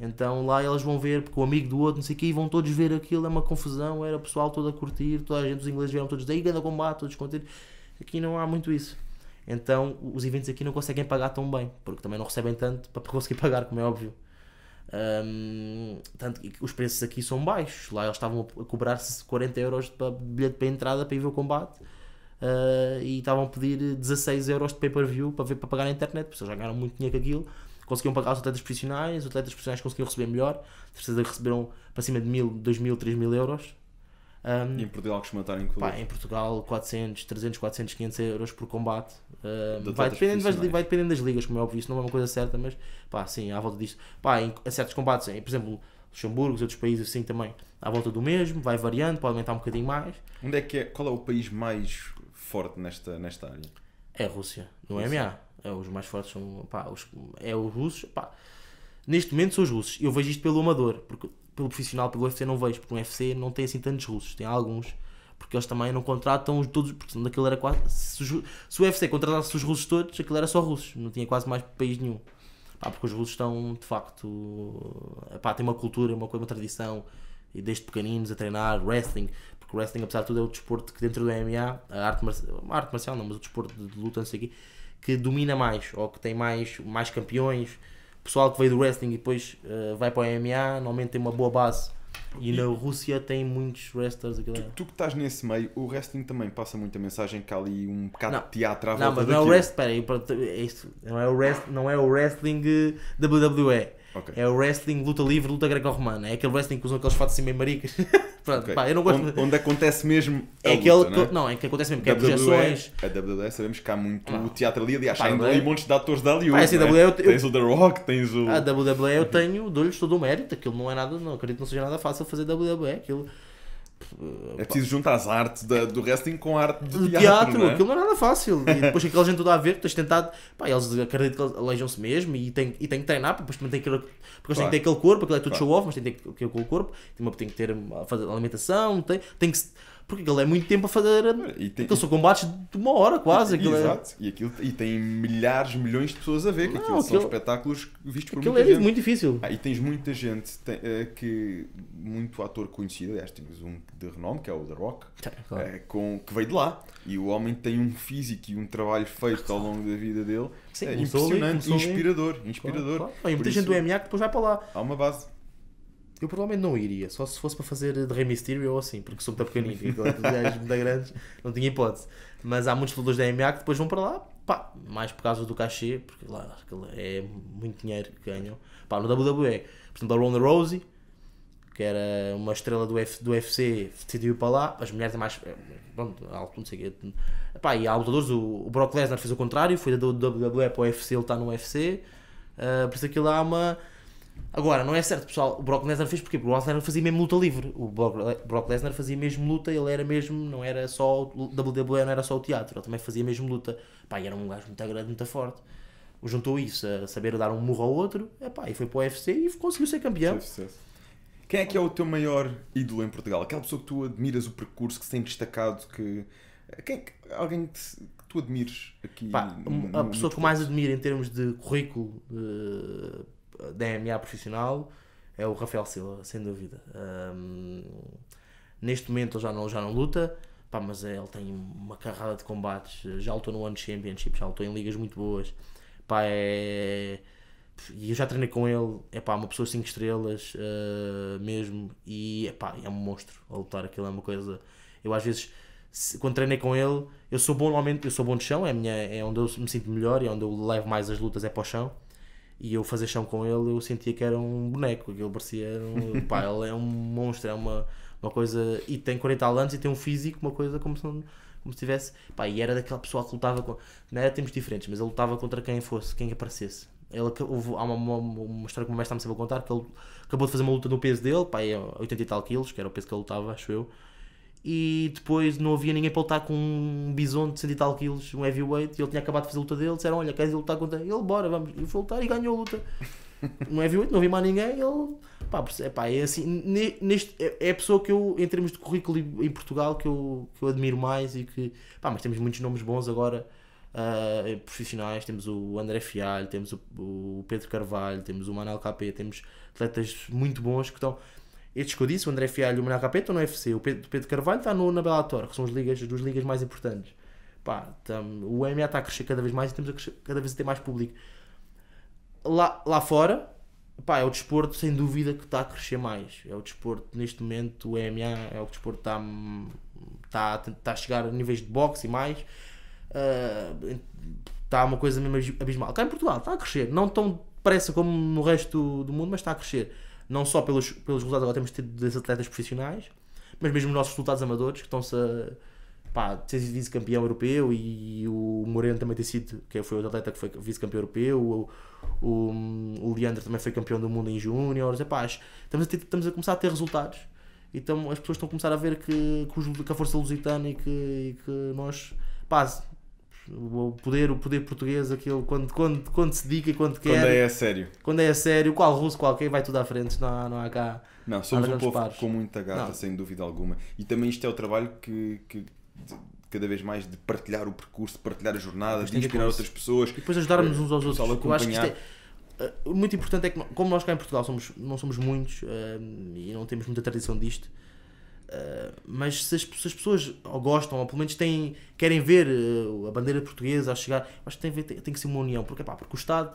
Então lá elas vão ver, porque o amigo do outro, não sei o quê, e vão todos ver aquilo, é uma confusão, era o pessoal todo a curtir, toda a gente, os ingleses vieram todos daí, ganha combate, todos contentes. Aqui não há muito isso. Então os eventos aqui não conseguem pagar tão bem, porque também não recebem tanto para conseguir pagar, como é óbvio. Um, tanto que os preços aqui são baixos. Lá eles estavam a cobrar-se 40 euros de bilhete para entrada para ir ver o combate. Uh, e estavam a pedir 16 euros de pay-per-view para, ver, para pagar a internet, porque já ganharam muito dinheiro com aquilo conseguiam pagar os atletas profissionais, os atletas profissionais conseguiam receber melhor, certeza que receberam para cima de mil, dois mil, três mil euros. Um, e em Portugal que matarem com pá, Em Portugal 400, 300, 400, 500 euros por combate. Um, de vai, dependendo das, vai dependendo das ligas, como é óbvio, isso não é uma coisa certa, mas pá, sim, à volta disto. Pá, em, em certos combates, em, por exemplo, Luxemburgo, os outros países assim também, à volta do mesmo, vai variando, pode aumentar um bocadinho mais. Onde é que é, qual é o país mais forte nesta, nesta área? É a Rússia, no Rússia. MMA. É, os mais fortes são. Pá, os, é os russos. Pá. Neste momento são os russos. Eu vejo isto pelo amador, porque pelo profissional, pelo UFC não vejo, porque o UFC não tem assim tantos russos, tem alguns. Porque eles também não contratam todos, porque naquele era quase. Se, se o UFC contratasse os russos todos, aquilo era só russos, não tinha quase mais país nenhum. Pá, porque os russos estão, de facto. Pá, têm uma cultura, uma, uma tradição, e desde pequeninos a treinar wrestling porque o wrestling, apesar de tudo, é o desporto que dentro do MMA, a arte, marcial, a arte marcial não, mas o desporto de luta, não sei o quê, que domina mais ou que tem mais, mais campeões. Pessoal que veio do wrestling e depois uh, vai para o MMA, normalmente tem uma boa base. E, e na Rússia tem muitos wrestlers. tu, é. tu que estás nesse meio, o wrestling também passa muita mensagem que há ali um bocado não, de teatro à não, volta mas não é o wrestling, peraí, é não, é o não é o wrestling eh, WWE. Okay. É o wrestling, luta livre, luta greco-romana. É aquele wrestling que usam aqueles fatos assim meio maricas. Pronto, okay. pá, eu não gosto. Onde, onde acontece mesmo. é aquele. Luta, é? que, Não, é que acontece mesmo, que WWE, é projeções. A WWE sabemos que há muito não. Ah. teatro ali, aliás, há ali é? montes de atores da Hollywood. assim, né? eu, tens o The Rock, tens o. A WWE eu tenho, dou-lhes todo o mérito, aquilo não é nada, não acredito que não seja nada fácil fazer WWE. Aquilo é preciso juntar as artes da, do wrestling com a arte do teatro. teatro não é? Aquilo não é nada fácil. E depois aquela gente toda a ver, tu tens tentado. Pá, eles acreditam que eles alejam-se mesmo e têm, e têm que treinar, porque eles claro. têm que ter aquele corpo, aquilo é tudo claro. show off, mas têm que ter aquele corpo. Tem, que ter hum, fazer alimentação, tem que porque aquilo é muito tempo a fazer. E tem, aquilo são combates de uma hora quase. E, aquilo é- exato. É... E, aquilo, e tem milhares, milhões de pessoas a ver, que aquilo, Não, aquilo são espetáculos vistos por muita é gente. Aquilo é muito difícil. Ah, e tens muita gente tem, uh, eh, que. Muito ator conhecido, aliás, temos um de renome, que é o The Rock, é, claro. uh, com, que veio de lá. E o homem tem um físico e um trabalho feito ao longo da vida dele. Sim, é impressionante, ali, inspirador. inspirador. Claro, claro. E muita gente do MMA que depois vai para lá. Há uma base eu provavelmente não iria, só se fosse para fazer de Rey Mysterio ou assim, porque sou muito pequenino e agora gajos muito grandes, não tinha hipótese. Mas há muitos lutadores da MMA que depois vão para lá, pá, mais por causa do cachê, porque lá é muito dinheiro que ganham. Pá, no WWE, por exemplo, a Ronda Rousey, que era uma estrela do, F, do UFC, decidiu ir para lá, as mulheres é mais. É, pronto, alto, não sei o quê. Pá, e há lutadores, o, o Brock Lesnar fez o contrário, foi da WWE para o UFC, ele está no UFC, uh, ah, por isso aquilo há uma Agora, não é certo, pessoal, o Brock Lesnar fez porquê? Porque o Brock Lesnar fazia mesmo luta livre. O Brock Lesnar fazia mesmo luta, ele era mesmo, não era só WWE, não era só o teatro, ele também fazia mesmo luta. Pá, e era um gajo muito grande, muito forte. Juntou isso a saber dar um murro ao outro, epá, e foi para o UFC e conseguiu ser campeão. Quem é que é o teu maior ídolo em Portugal? Aquela pessoa que tu admiras o percurso, que se tem destacado, que. Quem é que... Alguém que, te... que, tu admires aqui? Pá, no, a pessoa no que mais admiro em termos de currículo. Uh da MMA profissional é o Rafael Silva, sem dúvida. Um, neste momento ele já não, já não luta, pá, mas é, ele tem uma carrada de combates. Já lutou no One Championship, já lutou em ligas muito boas. Pá, é... E eu já treinei com ele, é pá, uma pessoa 5 estrelas uh, mesmo, e é pá, é um monstro a lutar. Aquilo é uma coisa. Eu às vezes quando treinei com ele, eu sou bom normalmente, eu sou bom de chão, é, minha, é onde eu me sinto melhor e é onde eu levo mais as lutas é para o chão e eu fazer chão com ele, eu sentia que era um boneco, que ele parecia um, pá, ele é um monstro, é uma, uma coisa, e tem 40 anos e tem um físico, uma coisa como se não, como se tivesse, pá, e era daquela pessoa que lutava com, não era temos diferentes, mas ele lutava contra quem fosse, quem aparecesse. Ele, houve, há uma, uma, uma história que o mestre está-me sempre a contar que ele acabou de fazer uma luta no peso dele, pá, 80 é e tal quilos, que era o peso que ele lutava, acho eu e depois não havia ninguém para lutar com um bisonte de 100 e tal quilos, um heavyweight, e ele tinha acabado de fazer a luta dele, disseram, olha, queres ir lutar contra ele? Bora, vamos. E foi lutar e ganhou a luta. um heavyweight, não vi mais ninguém, ele... Pá, é, pá, é assim, neste, é, é a pessoa que eu, em termos de currículo em Portugal, que eu, que eu admiro mais e que... Pá, mas temos muitos nomes bons agora, uh, profissionais, temos o André Fialho, temos o, o Pedro Carvalho, temos o Manuel KP, temos atletas muito bons que estão estes que eu disse, o André Fialho e o Manuel Capeta estão no é UFC, o Pedro, Pedro Carvalho está no, na Torre, que são as ligas, duas ligas mais importantes. Pá, tam, o MMA está a crescer cada vez mais e temos a crescer, cada vez a ter mais público. Lá, lá fora, pá, é o desporto sem dúvida que está a crescer mais. É o desporto, neste momento, o MMA é o desporto que está, está tá a chegar a níveis de boxe e mais. Uh, ah, está uma coisa mesmo abismal. Cá em Portugal está a crescer, não tão depressa como no resto do mundo, mas está a crescer não só pelos, pelos resultados agora temos tido das atletas profissionais, mas mesmo nossos resultados amadores, que estão-se a. Pá, ter sido vice-campeão europeu e o Moreno também tem sido, que foi o atleta que foi vice-campeão europeu, o, o, o, Leandro também foi campeão do mundo em júniores. Estamos, a estamos a começar a ter resultados e então, as pessoas estão a começar a ver que, que, a força lusitana e que, e que nós. Pá, o poder, o poder português, aquilo, quando, quando, quando se dedica e quando quer. Quando é a sério. Quando é a sério, qual russo, quem vai tudo à frente, não há, não há cá. Não, somos um povo pares. com muita garra, sem dúvida alguma. E também isto é o trabalho que, que cada vez mais de partilhar o percurso, de partilhar a jornada, de inspirar outras pessoas. E depois ajudarmos eh, uns aos outros. Eu acho que isto é, eh, muito importante é que, como nós cá em Portugal somos, não somos muitos uh, e não temos muita tradição disto, ah, mas se as, se as, pessoas gostam, ou pelo menos têm, querem ver uh, a bandeira portuguesa a chegar, acho que tem, tem, tem, que ser uma união, porque, pá, porque o Estado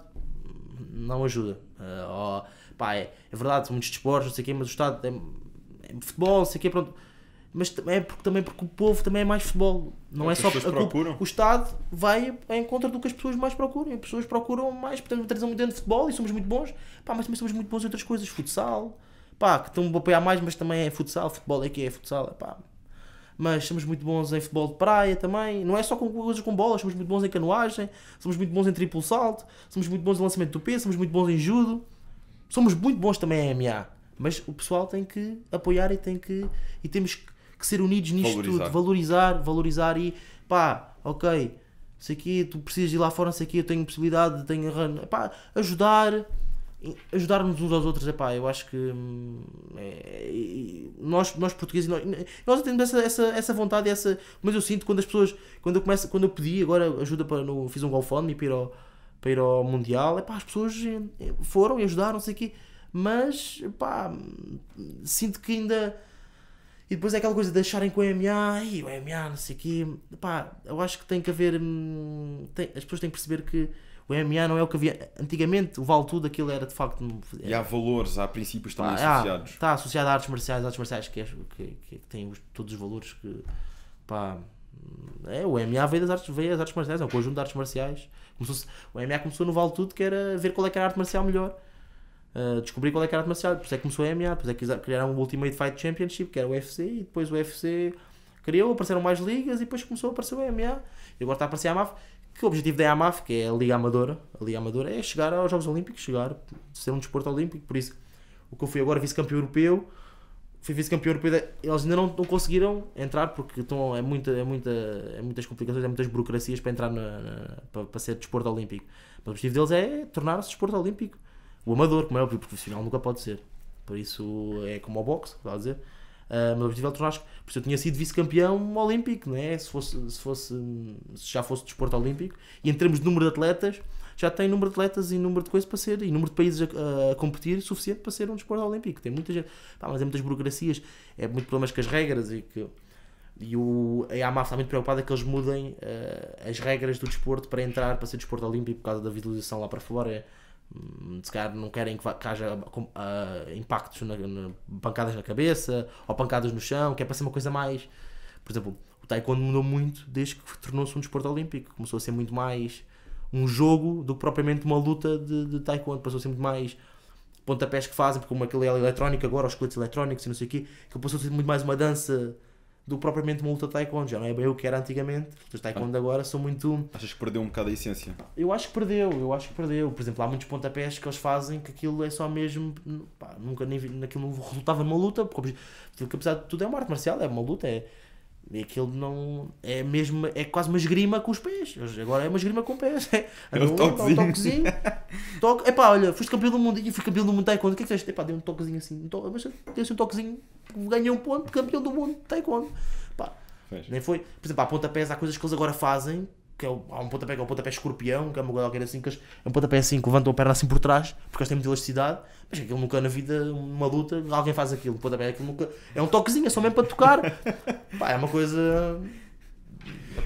não ajuda. Uh, pá, é, é, verdade, são muitos desportos, não sei o quê, mas o Estado é, é futebol, não sei o quê, pronto. Mas é porque, também porque o povo também é mais futebol. Não é, é só a procuram. O Estado vai em contra do que as pessoas mais procuram. As pessoas procuram mais, portanto, trazem muito dentro de futebol e somos muito bons. Pá, mas também somos muito bons em outras coisas, futsal, pá, que estão a apoiar mais, mas também é futsal, futebol é que é futsal, é pá. Mas somos muito bons em futebol de praia também, não é só com coisas com bolas, somos muito bons em canoagem, somos muito bons em triplo salto, somos muito bons em lançamento do peso, somos muito bons em judo, somos muito bons também em MA. Mas o pessoal tem que apoiar e tem que e temos que ser unidos nisto valorizar. tudo, valorizar, valorizar e pá, ok, sei aqui, tu precisas ir lá fora, sei aqui, eu tenho possibilidade, tenho pá, ajudar ajudarmos uns aos outros, epá, eu acho que hum, é, nós, nós portugueses, nós, nós temos essa, essa, essa vontade, essa, mas eu sinto quando as pessoas, quando eu começo, quando eu pedi agora ajuda para, no, fiz um GoFundMe para ir ao, para ir ao Mundial, epá, as pessoas eh, eh, foram e ajudaram, não sei o quê, mas, pá, sinto que ainda, e depois é aquela coisa de deixarem com o EMA, e o EMA, não sei o quê, eu acho que tem que haver, hum, tem, as pessoas têm que perceber que o MMA não é o que havia. Antigamente, o vale tudo aquilo era de facto. Era... E há valores, há princípios também ah, ah associados. Está associado a artes marciais, artes marciais que, é, que, que têm os, todos os valores que. Pá, é, o MMA veio das artes, veio das artes marciais, é um conjunto de artes marciais. Começou o MMA começou no Vale Tudo, que era ver qual é que era a arte marcial melhor. Uh, descobrir qual é que era a arte marcial, por isso é que começou o MMA, por isso é que criaram o Ultimate Fight Championship, que era o UFC, e depois o UFC criou, apareceram mais ligas e depois começou a aparecer o MMA. E agora está a aparecer a MAF que o objetivo da IAMAF, que é a Liga Amadora, a Liga Amadora é chegar aos Jogos Olímpicos, chegar, a ser um desporto olímpico, por isso o que eu fui agora vice-campeão europeu, fui vice-campeão europeu, eles ainda não, não, conseguiram entrar porque estão, é, muita, é, muita, é muitas complicações, é muitas burocracias para entrar na, na para, para, ser desporto olímpico. Mas o objetivo deles é tornar-se desporto olímpico. O amador, como é óbvio, o profissional nunca pode ser. Por isso é como o boxe, está a dizer. Uh, o de objetivo é porque eu tinha sido vice-campeão olímpico, não é? Se, fosse, se, fosse, se já fosse desporto olímpico. E em termos de número de atletas, já tem número de atletas e número de coisas para ser, e número de países a, a competir suficiente para ser um desporto olímpico. Tem muita gente. Pá, mas é muitas burocracias, é muito problemas com as regras e que. E o, a AMAF está muito preocupada que eles mudem uh, as regras do desporto para entrar, para ser desporto olímpico por causa da visualização lá para fora. É, Hum, se calhar não querem que, haja uh, impactos, na, na, pancadas na cabeça ou pancadas no chão, que é para ser uma coisa mais. Por exemplo, o taekwondo mudou muito desde que tornou-se um desporto olímpico, começou a ser muito mais um jogo do que propriamente uma luta de, de taekwondo, passou a ser muito mais pontapés que fazem, porque como aquele é eletrónico agora, os coletes eletrónicos e não sei o quê, que passou a ser muito mais uma dança do que propriamente uma luta de taekwondo. Já não é bem o que era antigamente. Os taekwondo ah. agora são muito. Achas que perdeu um bocado a essência? Eu acho que perdeu, eu acho que perdeu. Por exemplo, há muitos pontapés que eles fazem que aquilo é só mesmo. Pá, nunca nem vi, naquilo não resultava numa luta, porque, porque apesar de tudo é uma arte marcial, é uma luta, é e aquilo não. É mesmo. É quase uma esgrima com os pés. Agora é uma esgrima com os pés. É, um toquezinho. Um toquezinho. Toque. Epá, olha, foste campeão do mundo e fui campeão do mundo taekwondo. O que é que fizeste? Epá, dei um toquezinho assim. Um to... Mas dei um toquezinho, ganhei um ponto, campeão do mundo taekwondo. Pá, nem foi. Por exemplo, há pontapés, há coisas que eles agora fazem. Que é o, há um pontapé que é o pontapé escorpião, que é uma coisa assim, que é um pontapé assim que levantam a perna assim por trás, porque eles têm muita elasticidade. Mas aquilo é nunca na vida, uma luta, alguém faz aquilo, pô, também aquilo é nunca. É um toquezinho, é só mesmo para tocar. Pá, é uma coisa.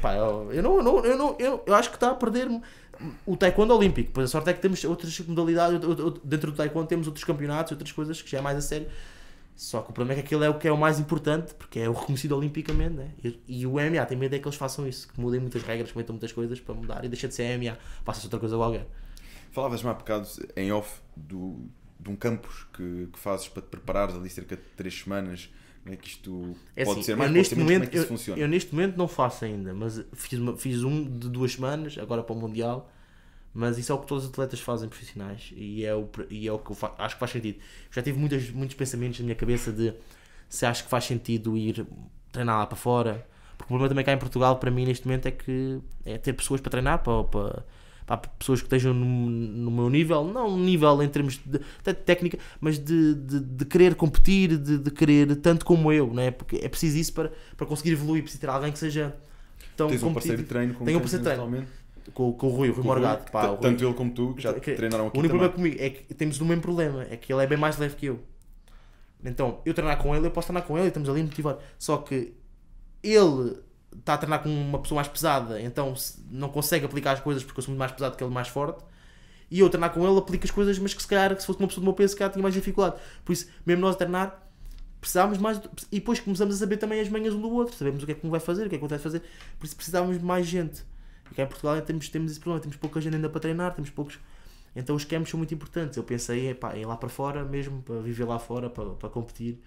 Pá, eu, eu, não, eu, não, eu, não, eu, eu acho que está a perder o taekwondo olímpico. Pois a sorte é que temos outras modalidades, dentro do taekwondo temos outros campeonatos, outras coisas que já é mais a sério. Só que o problema é que aquilo é o que é o mais importante, porque é o reconhecido olimpicamente, né? E, e o MMA tem medo é que eles façam isso, que mudem muitas regras, que metam muitas coisas para mudar e deixa de ser MMA, faça se outra coisa qualquer. Falavas-me há bocado em off do, de um campus que, que fazes para te preparares ali cerca de 3 semanas? Como é que isto é pode assim, ser mais? É eu neste, momento, é eu, eu, neste momento não faço ainda, mas fiz, uma, fiz um de duas semanas, agora para o Mundial. Mas isso é o que todos os atletas fazem profissionais e é o, e é o que eu fa, acho que faz sentido. Já tive muitas, muitos pensamentos na minha cabeça de se acho que faz sentido ir treinar lá para fora. Porque o problema também cá em Portugal, para mim, neste momento, é que é ter pessoas para treinar, para, para para pessoas que estejam no, no, meu nível, não nível em termos de, de técnica, mas de, de, de, querer competir, de, de querer tanto como eu, né? porque é preciso isso para, para conseguir evoluir, preciso ter alguém que seja tão Tens um parceiro de treino com Tenho um parceiro de treino. Com, com o Rui, o Rui Morgado. Pá, Rui, tanto ele como tu que já então, que, treinaram aqui. O único também. problema comigo é que temos o mesmo problema, é que ele é bem mais leve que eu. Então, eu treinar com ele, eu posso treinar com ele, estamos ali motivados. Só que ele está a treinar com uma pessoa mais pesada, então não consegue aplicar as coisas porque eu sou muito mais pesado que ele, mais forte. E eu treinar com ele, aplico as coisas, mas que se calhar, se fosse uma pessoa do meu peso, se calhar tinha mais dificuldade. Por isso, mesmo nós a treinar, precisávamos mais. E depois começamos a saber também as manhas um do outro, sabemos o que é que um vai fazer, o que é que outro vai fazer. Por isso, precisávamos de mais gente. E cá em Portugal temos, temos esse problema, temos pouca gente ainda para treinar, temos poucos. Então os camps são muito importantes. Eu pensei epá, em é ir lá para fora mesmo, para viver lá fora, para, para competir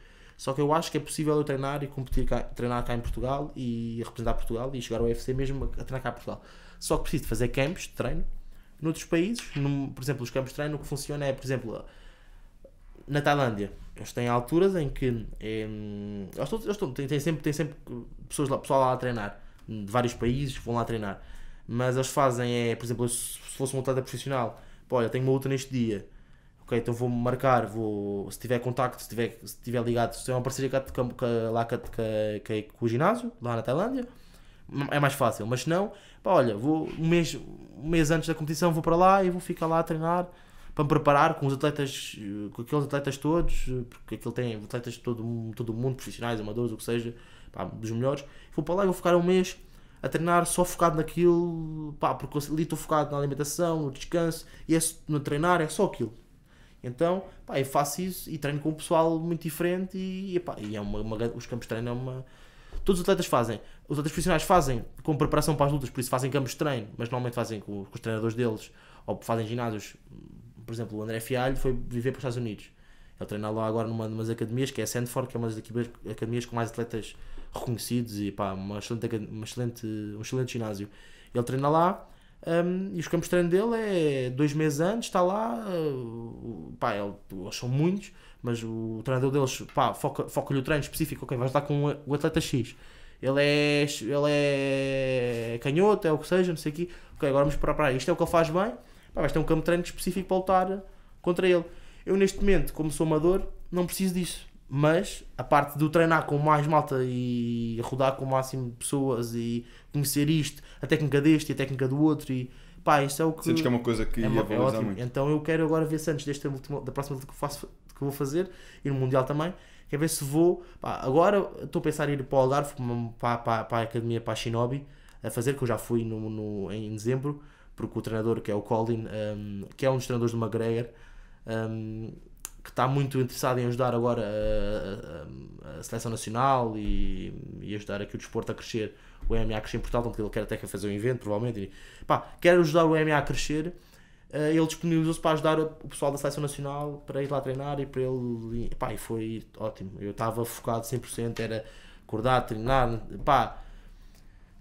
só que eu acho que é possível eu treinar e competir cá, treinar cá em Portugal e representar Portugal e chegar ao UFC mesmo a treinar cá em Portugal. Só que preciso de fazer campos de treino noutros países, num, por exemplo, os campos de treino, o que funciona é, por exemplo, na Tailândia, eles têm alturas em que é, eles, estão, eles estão, têm, têm, sempre, têm sempre pessoas lá, pessoal lá a treinar, de vários países vão lá treinar, mas eles fazem, é, por exemplo, se fosse uma lutada profissional, pô, olha, tenho uma luta neste dia, ok, então vou marcar, vou, se tiver contacto, se tiver, se tiver ligado, se tiver é uma parceria cá, com, com, lá com, com, com o ginásio, lá na Tailândia, é mais fácil, mas se não, pá, olha, vou um mês, um mês antes da competição vou para lá e vou ficar lá a treinar para me preparar com os atletas, eh, com aqueles atletas todos, eh, porque aquilo tem atletas de todo, todo mundo, profissionais, amadores, o que seja, pá, dos melhores, vou para lá e vou ficar um mês a treinar só focado naquilo, pá, porque ali estou focado na alimentação, no descanso, e é, no treinar é só aquilo. Então, pá, eu faço isso e treino com um pessoal muito diferente e, e, pá, e é uma, uma, os campos de treino é uma... Todos os atletas fazem. Os atletas profissionais fazem com preparação para as lutas, por isso fazem campos de treino, mas normalmente fazem com, com os treinadores deles ou fazem ginásios. Por exemplo, o André Fialho foi viver para os Estados Unidos. Ele treina lá agora numa, de umas academias que é Sandford, que é uma das academias com mais atletas reconhecidos e pá, uma excelente, uma excelente, um excelente ginásio. Ele treina lá um, e os campos de treino dele é dois meses antes, está lá, uh, pá, ele, eles são muitos, mas o treinador deles pá, foca, foca-lhe o treino específico, ok, vais estar com o atleta X. Ele é, ele é canhoto, é o que seja, não sei o quê. Ok, agora vamos para para Isto é o que ele faz bem. Pá, vais ter um campo de treino específico para lutar contra ele. Eu, neste momento, como sou amador, não preciso disso. Mas a parte do treinar com mais malta e rodar com o máximo de pessoas e conhecer isto, a técnica deste e a técnica do outro e pá, isso é o que. Sentes que é uma coisa que é, ia é muito. Então eu quero agora ver antes desta última, da próxima vez que, faço, que vou fazer e no Mundial também. Quer ver se vou. Pá, agora estou a pensar em ir para o Algarve, para, para, para, a academia, para a Shinobi, a fazer, que eu já fui no, no em dezembro, porque o treinador que é o Colin, um, que é um dos treinadores do McGregor, um, que está muito interessado em ajudar agora a, a, a seleção nacional e, e ajudar aqui o desporto a crescer o MMA a crescer em Portugal, porque ele quer até que fazer um evento, provavelmente. E, pá, quer ajudar o MMA a crescer, uh, ele disponibilizou-se para ajudar o pessoal da Seleção Nacional para ir lá treinar e para ele. E, pá, e foi ótimo. Eu estava focado 100%, era acordar, treinar, pá.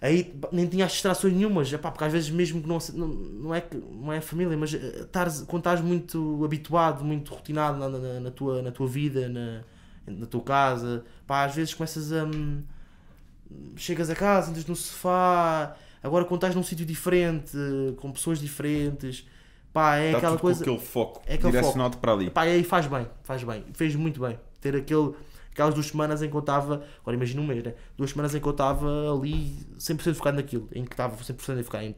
Aí nem tinha as distrações nenhumas, pá, porque às vezes mesmo que não, não, não é, não é família, mas eh, tares, quando estás muito habituado, muito rotinado na, na, na tua, na tua vida, na, na tua casa, pá, às vezes começas a. Hum, chegas a casa, andas no sofá, agora quando estás num sítio diferente, com pessoas diferentes, pá, é Dá aquela tudo coisa. aquele foco é aquele direcionado foco. para ali. Pá, e aí faz bem, faz bem, fez muito bem ter aquele. Aquelas duas semanas em que eu estava, agora imagina um mês, né? Duas semanas em que eu estava ali 100% focado naquilo, em que estava 100% a focar em,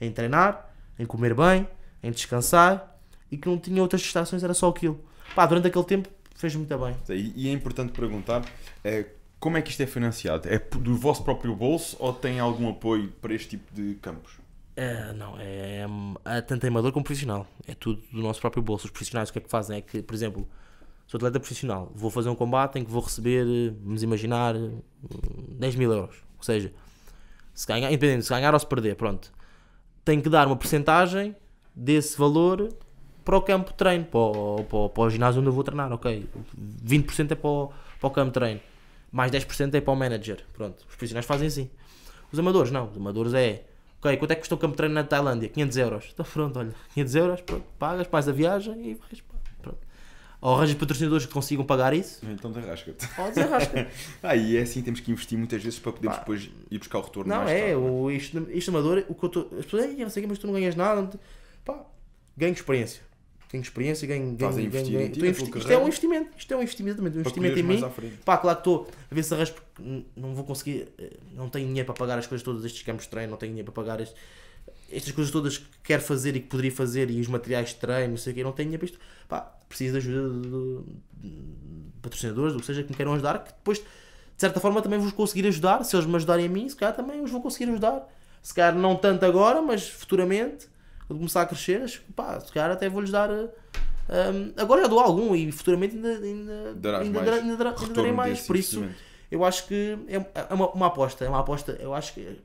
em treinar, em comer bem, em descansar e que não tinha outras distrações, era só aquilo. Pá, durante aquele tempo fez muito bem. E é importante perguntar é, como é que isto é financiado? É do vosso próprio bolso ou tem algum apoio para este tipo de campos? Uh, não, é, é, tanto amador como profissional. É tudo do nosso próprio bolso. Os profissionais o que é que fazem? É que, por exemplo, sou atleta profissional, vou fazer um combate em que vou receber, vamos imaginar, 10 mil euros. Ou seja, se ganhar, independente, se ganhar ou se perder, pronto. Tenho que dar uma porcentagem desse valor para o campo de treino, para o, para, o, para o ginásio onde eu vou treinar, ok? 20% é para o, para o campo de treino mais 10% é para o manager. Pronto, os profissionais fazem assim. Os amadores não, os amadores é. Ok, quanto é que custa o campo de treino na Tailândia? 500 euros. está então, pronto, olha, 500 euros, pronto, pagas, faz a viagem e vais. Pronto. Ou arranjas patrocinadores que consigam pagar isso? Então derrasca-te. Ou desarrasca ah, e é assim, temos que investir muitas vezes para podermos depois ir buscar o retorno não, mais é, tarde. O, é? isto, isto amador, o que eu estou. As pessoas, não sei mas tu não ganhas nada. Não te... Pá, ganho experiência tenho experiência, ganho, ganho, ganho, ganho, ganho. Então, investi isto é um investimento, isto é um investimento, também um investimento em mim. Pá, claro que estou a ver se arrasto não vou conseguir, eh, não tenho dinheiro para pagar as coisas todas, estes campos de treino, não tenho dinheiro para pagar este, estas coisas todas que quero fazer e que poderia fazer, e os materiais de treino, não sei o quê, não tenho dinheiro para isto. Pá, preciso de ajuda de, de, de patrocinadores, ou seja, que me queiram ajudar, que depois, de certa forma, também vos conseguir ajudar. Se eles me ajudarem a mim, se calhar também os vou conseguir ajudar. Se calhar não tanto agora, mas futuramente quando começar a crescer, pá, se calhar até vou-lhes dar. Um, eh, ehm, agora já dou algum e futuramente ainda, ainda, ainda, mais. ainda, ainda darei mais. Por isso, eu acho que é, é uma, uma, aposta. É uma aposta. Eu acho que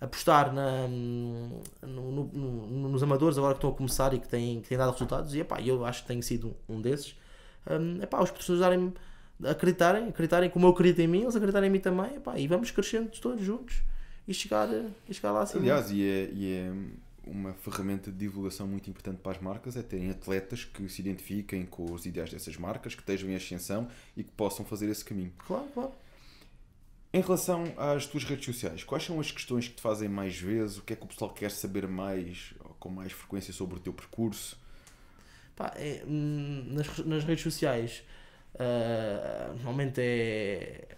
apostar na, hum, no, no, no, nos amadores agora que estão a começar e que têm, que têm dado resultados, e epá, eu acho que tenho sido um desses. Um, epá, os professores darem acreditarem, acreditarem como eu acredito em mim, eles acreditarem em mim também, epá, e vamos crescendo todos juntos e chegar, eh, e chegar lá assim. Aliás, e é, e é uma ferramenta de divulgação muito importante para as marcas é terem atletas que se identifiquem com os ideais dessas marcas, que estejam em ascensão e que possam fazer esse caminho. Claro, claro. Em relação às tuas redes sociais, quais são as questões que te fazem mais vezes? O que é que o pessoal quer saber mais, com mais frequência sobre o teu percurso? Pá, é, hum, nas, nas redes sociais, uh, normalmente é,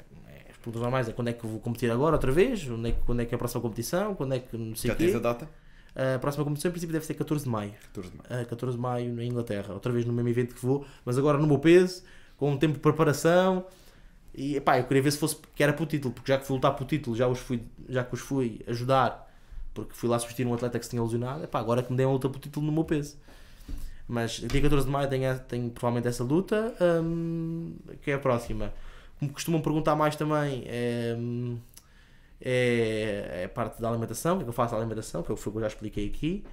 As perguntas normais é quando é que vou competir agora, outra vez, é, quando é que é a próxima competição, quando é que não sei Já quê. tens a data? A próxima competição, em princípio, deve ser 14 de maio. 14 de maio. Uh, ah, 14 de maio na Inglaterra. Outra vez no mesmo evento que vou, mas agora no meu peso, com um tempo de preparação. E pá, eu queria ver se fosse que era para o título, porque já que fui lutar para o título, já os fui, já que os fui ajudar, porque fui lá assistir um atleta que se tinha lesionado. Epá, agora que me deem a luta para o título no meu peso. Mas dia 14 de maio tenho, tenho provavelmente essa luta, um, que é a próxima. Como costumam perguntar mais também, é, um, é, é parte da alimentação, o que, é eu faço da alimentação, que é eu, fui, eu já expliquei aqui.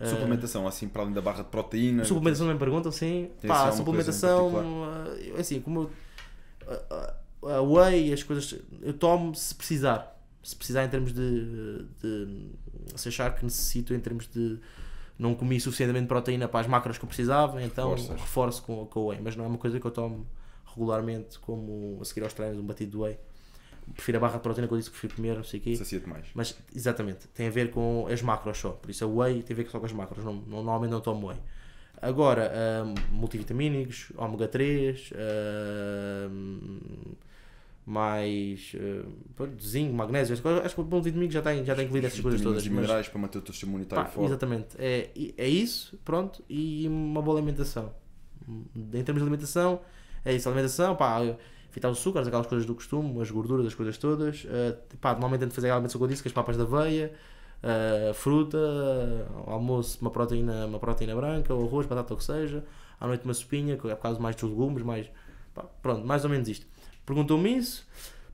É, suplementação, assim, para além da barra de proteína. Suplementação, me perguntam, sim. Pá, suplementação, assim, como eu, a whey, as coisas, eu tomo se precisar. Se precisar em termos de, de se achar que necessito em termos de não comi suficientemente proteína para as macros que eu precisava, então Reforças. reforço com, com o whey, mas não é uma coisa que eu tomo regularmente como a seguir aos treinos um batido de whey prefiro a barra de proteína que eu disse que prefiro comer, não sei o quê. Sacia-te mais. Mas, exatamente, tem a ver com as macros só. Por isso a whey tem a ver só com as macros. Não, normalmente não tomo whey. Agora, uh, multivitamínicos, ômega 3, uh, hum, mais uh, zinco, magnésio, acho que o multivitamínico já tem, já tem incluído essas coisas todas. Mas, minerais para manter o teu sistema imunitário forte. Exatamente, é, é isso, pronto, e uma boa alimentação. Em termos de alimentação, é isso, alimentação, pá fitar os açúcares, aquelas coisas do costume, as gorduras, as coisas todas. Uh, pá, normalmente tento fazer realmente o que eu disse, que as papas da aveia, uh, fruta, uh, almoço, uma proteína, uma proteína branca, ou arroz, batata, ou o que seja. À noite uma sopinha, que é por causa mais dos legumes, mais... Pá, pronto, mais ou menos isto. Perguntou-me isso.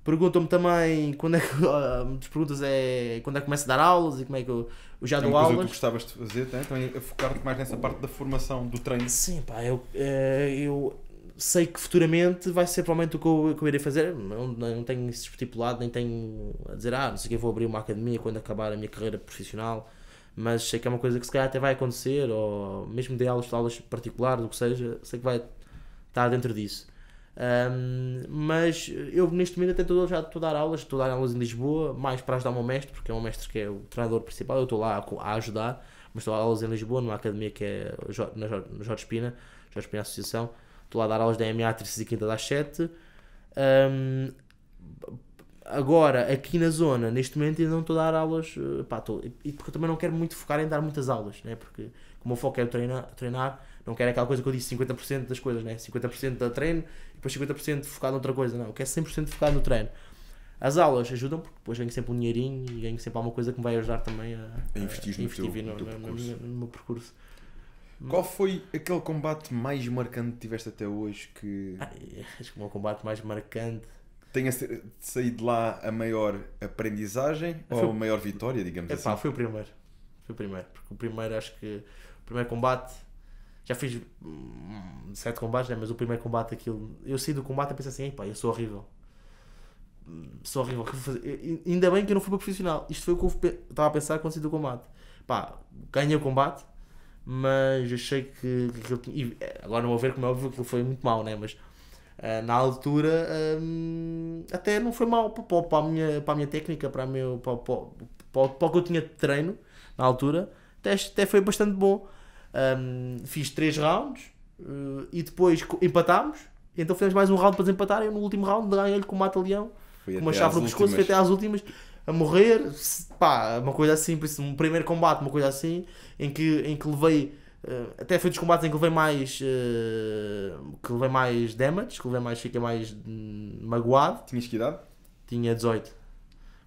Perguntam-me também quando é que. Uh, perguntas é quando é que começo a dar aulas e como é que eu, eu já é dou aulas. Que gostavas de fazer, né? também a focar-te mais nessa parte da formação, do treino. Sim, pá, eu, eh, eu sei que futuramente vai ser provavelmente o que eu, que eu irei fazer. Não, não tenho isso estipulado, nem tenho a dizer, ah, não sei o que, vou abrir uma academia quando acabar a minha carreira profissional. Mas sei que é uma coisa que se calhar até vai acontecer, ou mesmo de aulas, de aulas particulares, o que seja, sei que vai estar dentro disso. Um, mas eu neste momento até estou, já estou a dar aulas, estou a dar aulas em Lisboa, mais para ajudar o meu mestre, porque é um mestre que é o treinador principal, eu estou lá a, ajudar, mas estou a dar aulas em Lisboa, numa academia que é na Jorge Espina, Jorge Espina Associação, Estou lá a dar aulas da MA terça e quinta às 7. Um, agora, aqui na zona, neste momento ainda não estou a dar aulas, eh, pá, e porque eu também não quero muito focar em dar muitas aulas, né? porque como o foco é treinar, treinar, não quero aquela coisa que eu disse, 50% das coisas, né? 50% da treino e depois 50% focado noutra coisa, não, eu quero 100% focado no treino. As aulas ajudam porque depois ganho sempre um dinheirinho e ganho sempre alguma coisa que me vai ajudar também a, a, investir, no, no, no, no, meu percurso. Qual foi aquele combate mais marcante que tiveste até hoje? Que... Ai, acho que o meu combate mais marcante. Tenha saído de lá a maior aprendizagem foi... ou a maior vitória, digamos Epá, assim? Foi o primeiro. Foi o primeiro. Porque o primeiro, acho que. O primeiro combate. Já fiz hum, sete combates, né? mas o primeiro combate, aquilo. Eu saí do combate e pensei assim: pá, eu sou horrível. Hum, sou horrível. Ainda bem que eu não fui para profissional. Isto foi o que eu estava a pensar quando saí do combate. Pá, ganhei o combate mas achei que, que e eh, agora não vou ver como é óbvio que foi muito mal, né? mas uh, na altura um, eh, até não foi mal para, para, a minha, para a minha técnica, para, a meu, para, para, para, para o que eu tinha de treino na altura, até, até foi bastante bom. Um, ehm, fiz 3 rounds uh, e depois empatámos, então fizemos mais um round para desempatar e no último round ganhei-lhe com o Mata-Leão, com uma chave no pescoço, foi até às últimas a morrer, pá, uma coisa assim, por isso, um primeiro combate, uma coisa assim, em que, em que levei. Uh, até foi dos combates em que levei mais uh, que levei mais damage, que levei mais, fiquei mais magoado. Tinhas que idade? Tinha 18.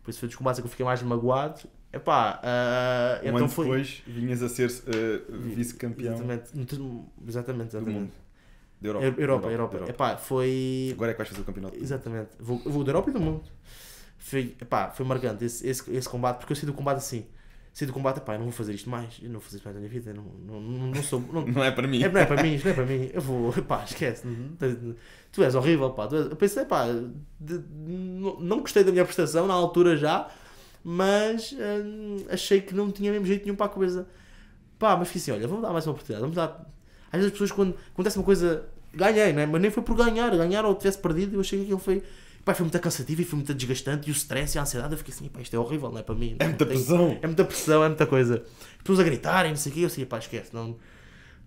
Por isso foi dos combates em que eu fiquei mais magoado. Epá, uh, um então ano foi... depois vinhas a ser uh, vice-campeão. Exatamente, exatamente, exatamente. Da Europa. Europa, Europa. Europa. Europa. Epá, foi... Agora é que vais fazer o campeonato. Exatamente. Vou, vou da Europa e do mundo foi, epá, foi marcante esse, esse, esse combate, porque eu saí do combate assim. Saí do combate, epá, eu não vou fazer isto mais, eu não vou fazer isto mais na minha vida, não, não, não, não sou. Não, não é para mim. É, não é para mim, isto não é para mim. Eu vou, epá, esquece. Uhum. Tu és horrível, pá. Tu és, eu pensei, pá, de, não, não gostei da minha prestação na altura já, mas hum, achei que não tinha mesmo jeito nenhum para a coisa. Pá, mas fiquei assim, olha, vamos dar mais uma oportunidade, vamos dar. Às vezes as pessoas, quando acontece uma coisa ganhei, né? mas nem foi por ganhar, ganhar ou tivesse perdido, eu achei que aquilo foi. Pá, foi muito cansativo e foi muito desgastante. E o stress e a ansiedade, eu fiquei assim, pá, isto é horrível, não é para mim. É muita pressão. É muita pressão, é muita coisa. As pessoas a gritarem, não sei o quê, eu assim, pá, esquece. Não...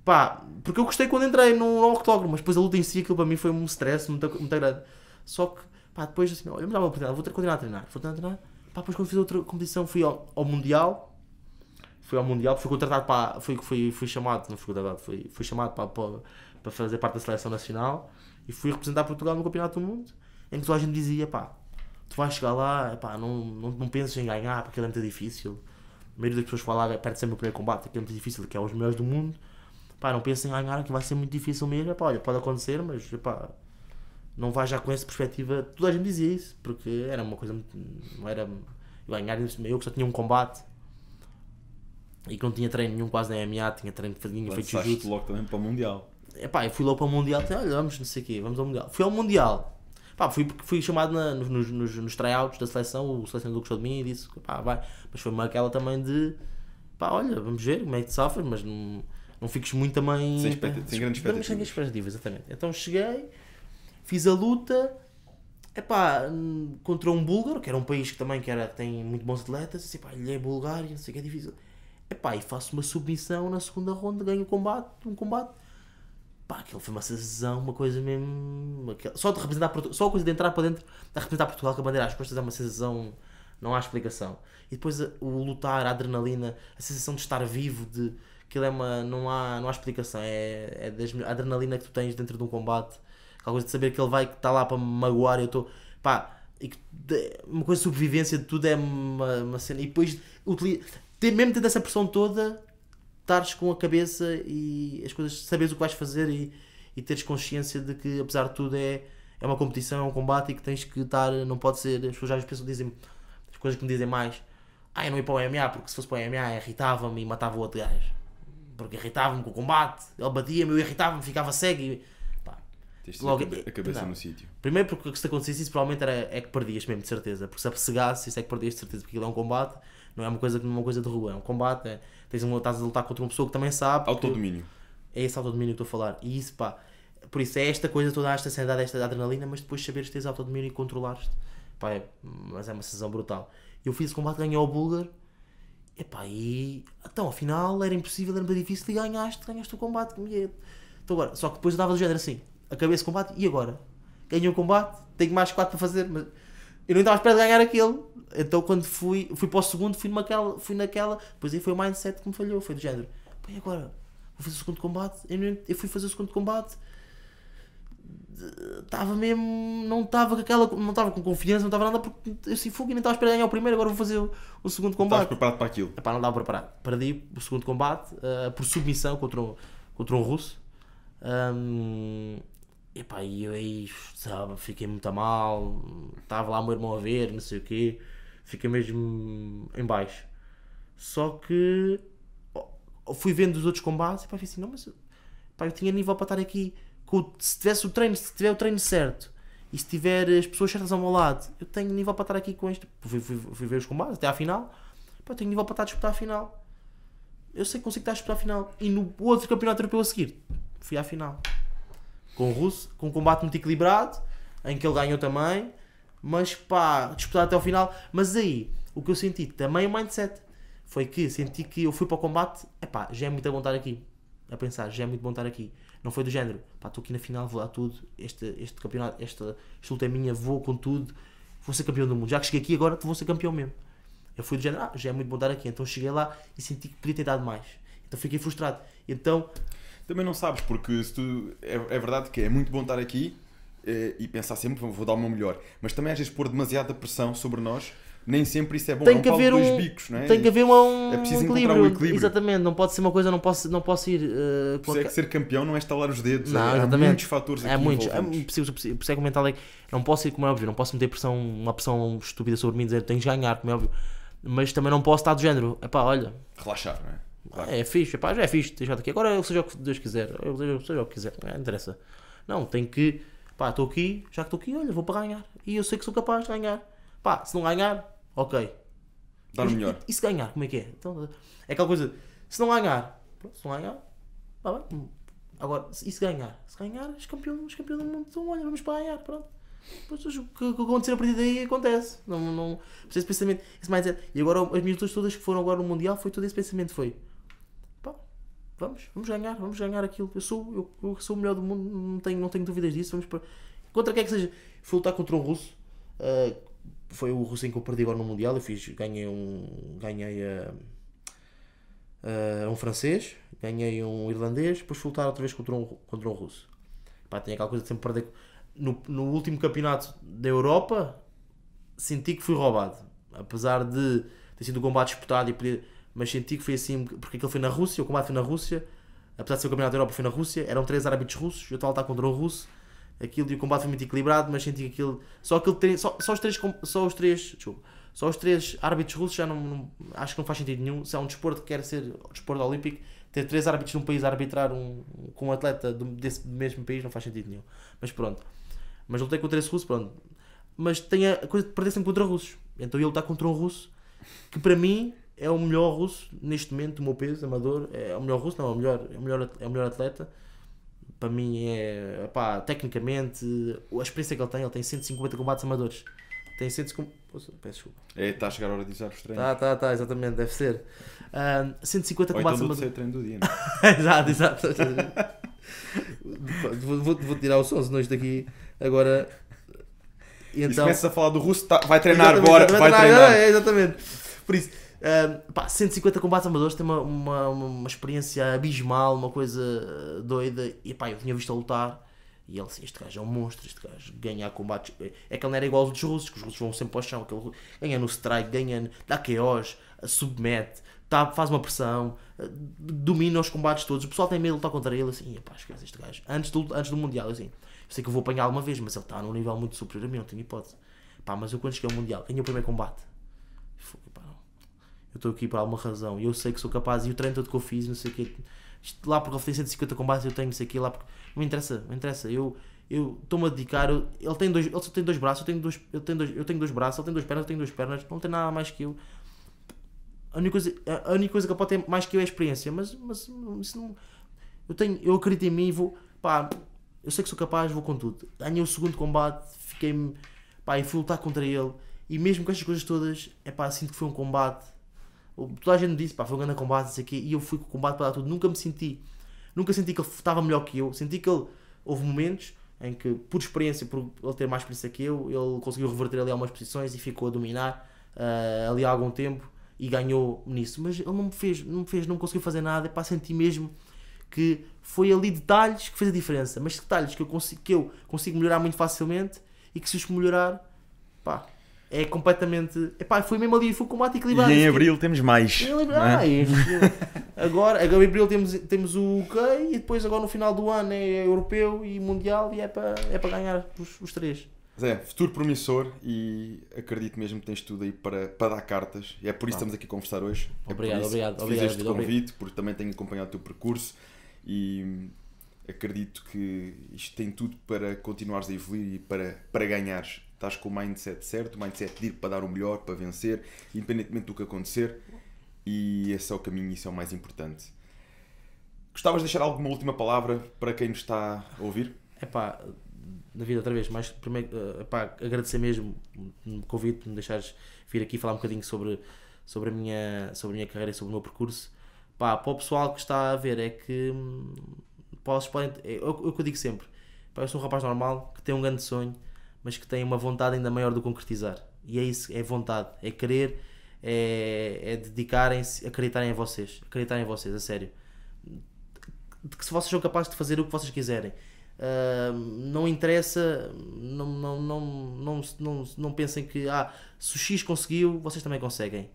Pá, porque eu gostei quando entrei no octógono, mas depois a luta em si, aquilo para mim foi um stress muito, muito grande. Só que, pá, depois assim, eu me dava uma oportunidade, vou ter que continuar a treinar, vou continuar a treinar. Pá, depois quando fiz outra competição, fui ao, ao Mundial, fui ao Mundial, fui contratado para, fui, fui, fui chamado, não fui contratado, fui, fui chamado para, para para fazer parte da seleção nacional e fui representar Portugal no Campeonato do Mundo, em que toda a gente dizia, pá, tu vais chegar lá, pá, não, não, não penses em ganhar, porque é muito difícil. A maioria das pessoas que vai perde sempre o primeiro combate, que é muito difícil, que é os melhores do mundo. Pá, não penses em ganhar, que vai ser muito difícil mesmo, pá, olha, pode acontecer, mas, pá, não vais já com essa perspectiva. Toda a gente dizia isso, porque era uma coisa muito, não era ganhar, eu que só tinha um combate e que não tinha treino nenhum quase na MMA, tinha treino de fadinha, feito jiu-jitsu. logo também para o Mundial epá, eu fui logo para o Mundial, até olha, vamos, não sei o quê, vamos ao Mundial. Fui ao Mundial, pá, fui porque fui chamado na, nos, nos, nos tryouts da seleção, o selecionador gostou de mim e disse, pá, vai, mas foi uma aquela também de, pá, olha, vamos ver como é que te sofres, mas não, não fiques muito também... Sem, expecta sem grandes expectativas. Sem grandes expectativas, exatamente. Então cheguei, fiz a luta, epá, contra um búlgaro, que era um país que também que era, tem muito bons atletas, disse, pá, ele é Bulgária, não sei o que, é difícil. Epá, e faço uma submissão na segunda ronda, ganho o combate, um combate Pá, aquilo foi uma sensação, uma coisa mesmo. Só de representar só a coisa de entrar para dentro, de representar Portugal com a bandeira às costas é uma sensação. Não há explicação. E depois eh, o lutar, a adrenalina, a sensação de estar vivo, de. ele é uma. Não há, não há explicação. É, é das... a adrenalina que tu tens dentro de um combate. Aquela coisa de saber que ele vai, que está lá para me magoar. Eu estou. Pá, e que uma coisa de sobrevivência de tudo é uma, uma cena. E depois utiliza, ter, mesmo tendo essa pressão toda, estares com a cabeça e as coisas, saberes o que vais fazer e, e teres consciência de que, apesar de tudo, é, é uma competição, é um combate e que tens que estar, não pode ser, as pessoas às vezes dizem as coisas que me dizem mais, ah, eu não ia para o MMA porque se fosse para o MMA irritava-me e matava o outro gajo, porque irritava-me com o combate, ele batia-me, eu irritava-me, ficava cego e pá. Tens logo, a cabeça não. no sítio. Primeiro porque se te acontecesse isso provavelmente era, é que perdias mesmo, de certeza, porque se apegasse isso é que perdias de certeza, porque aquilo é um combate, não é uma coisa, não é uma coisa de rua, é um combate, é, Tens uma, estás a lutar contra uma pessoa que também sabe. Autodomínio. É esse autodomínio que estou a falar. E isso, pá. Por isso é esta coisa toda, esta sanidade, esta adrenalina, mas depois saberes que tens autodomínio e controlares-te. Pá, é, mas é uma sensação brutal. Eu fiz esse combate, ganhei ao e Epá, e então afinal era impossível, era muito difícil e ganhaste, ganhaste o combate. É, então, agora, só que depois eu dava do género assim, acabei esse combate e agora? Ganhei o combate, tenho mais 4 para fazer, mas eu não estava à espera de ganhar aquele. Então quando fui, fui para o segundo, fui, naquela, fui naquela. Pois aí foi o mindset que me falhou. Foi do género. Pô, e agora? Vou fazer o segundo combate? Eu, não, eu fui fazer o segundo combate. Estava mesmo. Não estava com aquela. Não estava com confiança, não estava nada. Porque eu se fuga e nem estava esperando ganhar o primeiro. Agora vou fazer o, o segundo combate. Estavas preparado para aquilo? Epá, não estava preparado. Perdi o segundo combate uh, por submissão contra um, contra um russo. Um, Epá, e eu aí, sabe, fiquei muito mal, estava lá o meu irmão a ver, não sei o quê, fiquei mesmo em baixo. Só que fui vendo os outros combates e pá, assim, não, mas pá, eu tinha nível para estar aqui, com, se tivesse o treino, se tiver o treino certo, e se tiver as pessoas certas ao meu lado, eu tenho nível para estar aqui com este, fui, fui, fui ver os combates até à final, pá, eu tenho nível para estar a disputar a final. Eu sei que consigo estar a disputar a final. E no outro campeonato europeu a seguir, fui à final com o Russo, com um combate muito equilibrado, em que ele ganhou também, mas pá, disputado até o final. Mas aí, o que eu senti também é o mindset foi que senti que eu fui para o combate, é pá, já é muito bom estar aqui. A pensar, já é muito bom estar aqui. Não foi do género, pá, estou aqui na final, vou dar tudo, este, este campeonato, esta, esta luta é minha, vou com tudo, vou ser campeão do mundo. Já que cheguei aqui agora, vou ser campeão mesmo. Eu fui do género, ah, já é muito bom estar aqui. Então cheguei lá e senti que podia ter dado mais. Então fiquei frustrado. Então também não sabes, porque se tu, é, é verdade que é muito bom estar aqui eh, e pensar sempre vou dar o meu melhor, mas também às vezes pôr demasiada pressão sobre nós, nem sempre isso é bom. Tem é que haver um, bicos, não é? Tem que haver é um, é preciso um equilíbrio, um equilíbrio. Exatamente, não pode ser uma coisa, não posso, não posso ir. Uh, é que ser campeão não é estalar os dedos, não, é- há, há muitos fatores aqui. Há muitos, é preciso, preciso, preciso comentar, é que não posso ir, como é óbvio, não posso meter pressão, uma pressão estúpida sobre mim dizer tenho de ganhar, como é óbvio mas também não posso estar do género. Epá, olha. Relaxar, não é? Claro. É, é fixe, pá, já é fixe, deixar aqui. Agora seja o que Deus quiser, seja, seja o que quiser, não é? interessa. Não, tem que, pá, estou aqui, já que estou aqui, olha, vou para ganhar. E eu sei que sou capaz de ganhar. Pá, se não ganhar, ok. Dar melhor. E, e, se ganhar, como é que é? Então, é aquela coisa, se não ganhar, pronto, se não ganhar, pá, bem. Agora, e se ganhar? Se ganhar, os campeões és campeões do mundo, estão, olha, vamos para ganhar, pronto. Pois, o que, acontecer a partir daí acontece. Não, não, esse pensamento, esse mindset. E agora as minhas lutas todas que foram agora no Mundial foi todo esse pensamento, foi vamos, vamos ganhar, vamos ganhar aquilo. Eu sou, eu, eu sou o melhor do mundo, não tenho, não tenho dúvidas disso. Vamos para... Contra quem é que seja. Fui lutar contra um russo. Uh, foi o russo em que eu perdi agora no Mundial. Eu fiz, ganhei um. Ganhei uh, uh, um francês, ganhei um irlandês, depois fui lutar outra vez contra um, contra um russo. Pá, tinha aquela coisa de sempre perder. No, no último campeonato da Europa, senti que fui roubado. Apesar de ter sido um combate disputado e poder mas senti que foi assim, porque aquilo foi na Rússia, o combate foi na Rússia, apesar de ser o Campeonato da Europa, foi na Rússia, eram três árbitros russos, eu estava a lutar contra um russo, aquilo e o combate foi muito equilibrado, mas senti que aquilo, só, aquilo só, só os três, só os três, desculpa, só os três árbitros russos já não, não, acho que não faz sentido nenhum, se é um desporto que quer ser um desporto olímpico, ter três árbitros num país a arbitrar um, com um atleta desse mesmo país não faz sentido nenhum, mas pronto, mas lutei contra esse russo, pronto, mas tem a coisa de perder sempre contra russos, então ele lutar contra um russo, que para mim é o melhor russo neste momento, o meu peso amador, é o melhor russo, não, é o melhor, é o melhor, é o melhor atleta. Para mim é, pá, tecnicamente, a experiência que ele tem, ele tem 150 combates amadores. Tem 150, peço desculpa. É, está a chegar a hora de usar os treinos. Tá, tá, tá, exatamente, deve ser. Uh, 150 Ou combates então amadores. treino do dia, não é? Exato, exato. vou, vou, vou, tirar o som, de isto daqui agora... E então... começa a falar do russo, tá, vai treinar, exatamente, vai treinar. Vai treinar. É, exatamente. Por isso pá, 150 combates amadores tem uma, uma, uma, experiência abismal, uma coisa ah, doida. E pá, eu tinha visto a lutar. E ele assim, este gajo é um monstro, este gajo ganha combates. É, é que ele não era igual aos dos russos, que os russos vão sempre o chão. Aquele, ganha no strike, ganha, dá KOs, ah, submete, tá, faz uma pressão, ah, domina os combates todos. O pessoal tem medo de lutar contra ele. Assim, pá, esquece este gajo. Antes do, antes do Mundial, assim, eu sei que eu vou apanhar alguma vez, mas ele está num nível muito superior a mim, não tenho hipótese. Pá, mas eu quando cheguei ao Mundial, ganhei o primeiro combate eu estou aqui por alguma razão, e eu sei que sou capaz, e o treino todo que eu fiz, não sei o quê, lá porque ele tem 150 combates, eu tenho não sei o quê, lá porque, não me interessa, não me interessa, eu eu estou-me a dedicar, eu, ele, tem dois, ele só tem dois braços, eu tenho dois, eu, tenho dois, eu tenho dois braços, ele tem duas pernas, eu tenho duas pernas, não tem nada mais que eu. A única coisa, a única coisa que ele pode ter mais que eu é a experiência, mas, mas não, eu, tenho, eu acredito em mim, vou, pá, eu sei que sou capaz, vou com tudo. Ganhei o segundo combate, fiquei, pá, e fui lutar contra ele, e mesmo com estas coisas todas, é pá, sinto que foi um combate Toda a gente disse, pá, foi um grande combate, não sei o quê, e eu fui com o combate para dar tudo. Nunca me senti, nunca senti que ele estava melhor que eu. Senti que ele, houve momentos em que, por experiência, por ele ter mais experiência que eu, ele conseguiu reverter ali algumas posições e ficou a dominar uh, ali há algum tempo e ganhou nisso. Mas ele não me fez, não me fez, não conseguiu fazer nada, pá, sentir mesmo que foi ali detalhes que fez a diferença, mas detalhes que eu consigo, que eu consigo melhorar muito facilmente e que se os melhorar, pá, é completamente. Epá, foi mesmo ali, foi combate equilibrado. E em abril temos mais. Em é? abril, ah, é, é? agora, agora, em abril temos, temos o UK e depois, agora no final do ano, é europeu e mundial e é para é para ganhar os, os três. Zé, futuro promissor e acredito mesmo que tens tudo aí para, para dar cartas. E é por isso que estamos aqui a conversar hoje. Obrigado, é por obrigado. Fiz obrigado, este obrigado, convite obrigado. porque também tenho acompanhado o teu percurso e acredito que isto tem tudo para continuares a evoluir e para, para ganhares estás com o mindset certo, o mindset de ir para dar o melhor, para vencer, independentemente do que acontecer. E esse é o caminho, isso é o mais importante. Gostavas de deixar alguma última palavra para quem nos está a ouvir? É pá, David, outra vez, mas primeiro, eh, epá, agradecer mesmo o convite de me deixares vir aqui falar um bocadinho sobre, sobre, a, minha, sobre a minha carreira e sobre o meu percurso. Pá, para o pessoal que está a ver, é que hum, vocês é, é, o que eu digo sempre. Pá, eu sou um rapaz normal que tem um grande sonho mas que têm uma vontade ainda maior de concretizar. E é isso, é vontade, é querer, é, é dedicarem-se, acreditarem em vocês, acreditarem em vocês, a sério. De que se vocês são capazes de fazer o que vocês quiserem. Uh, não interessa, não, não, não, não, não, não pensem que ah, se o X conseguiu, vocês também conseguem.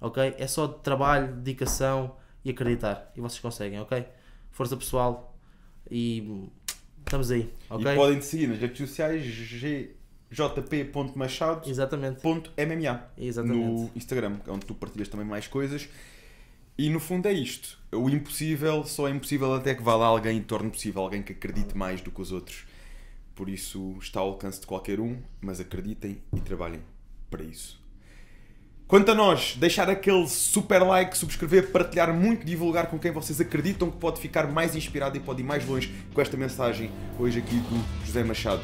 Ok? É só trabalho, dedicação e acreditar. E vocês conseguem, ok? Força pessoal e Estamos aí. Okay? E podem te seguir nas redes sociais gjp.machado.mma Exatamente. Exatamente. No Instagram, é onde tu partilhas também mais coisas. E no fundo é isto. O impossível só é impossível até que vá lá alguém e torne possível, alguém que acredite mais do que os outros. Por isso está ao alcance de qualquer um, mas acreditem e trabalhem para isso. Quanto a nós, deixar aquele super like, subscrever, partilhar muito, divulgar com quem vocês acreditam que pode ficar mais inspirado e pode ir mais longe com esta mensagem hoje aqui do José Machado.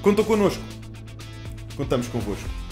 Contam connosco. Contamos convosco.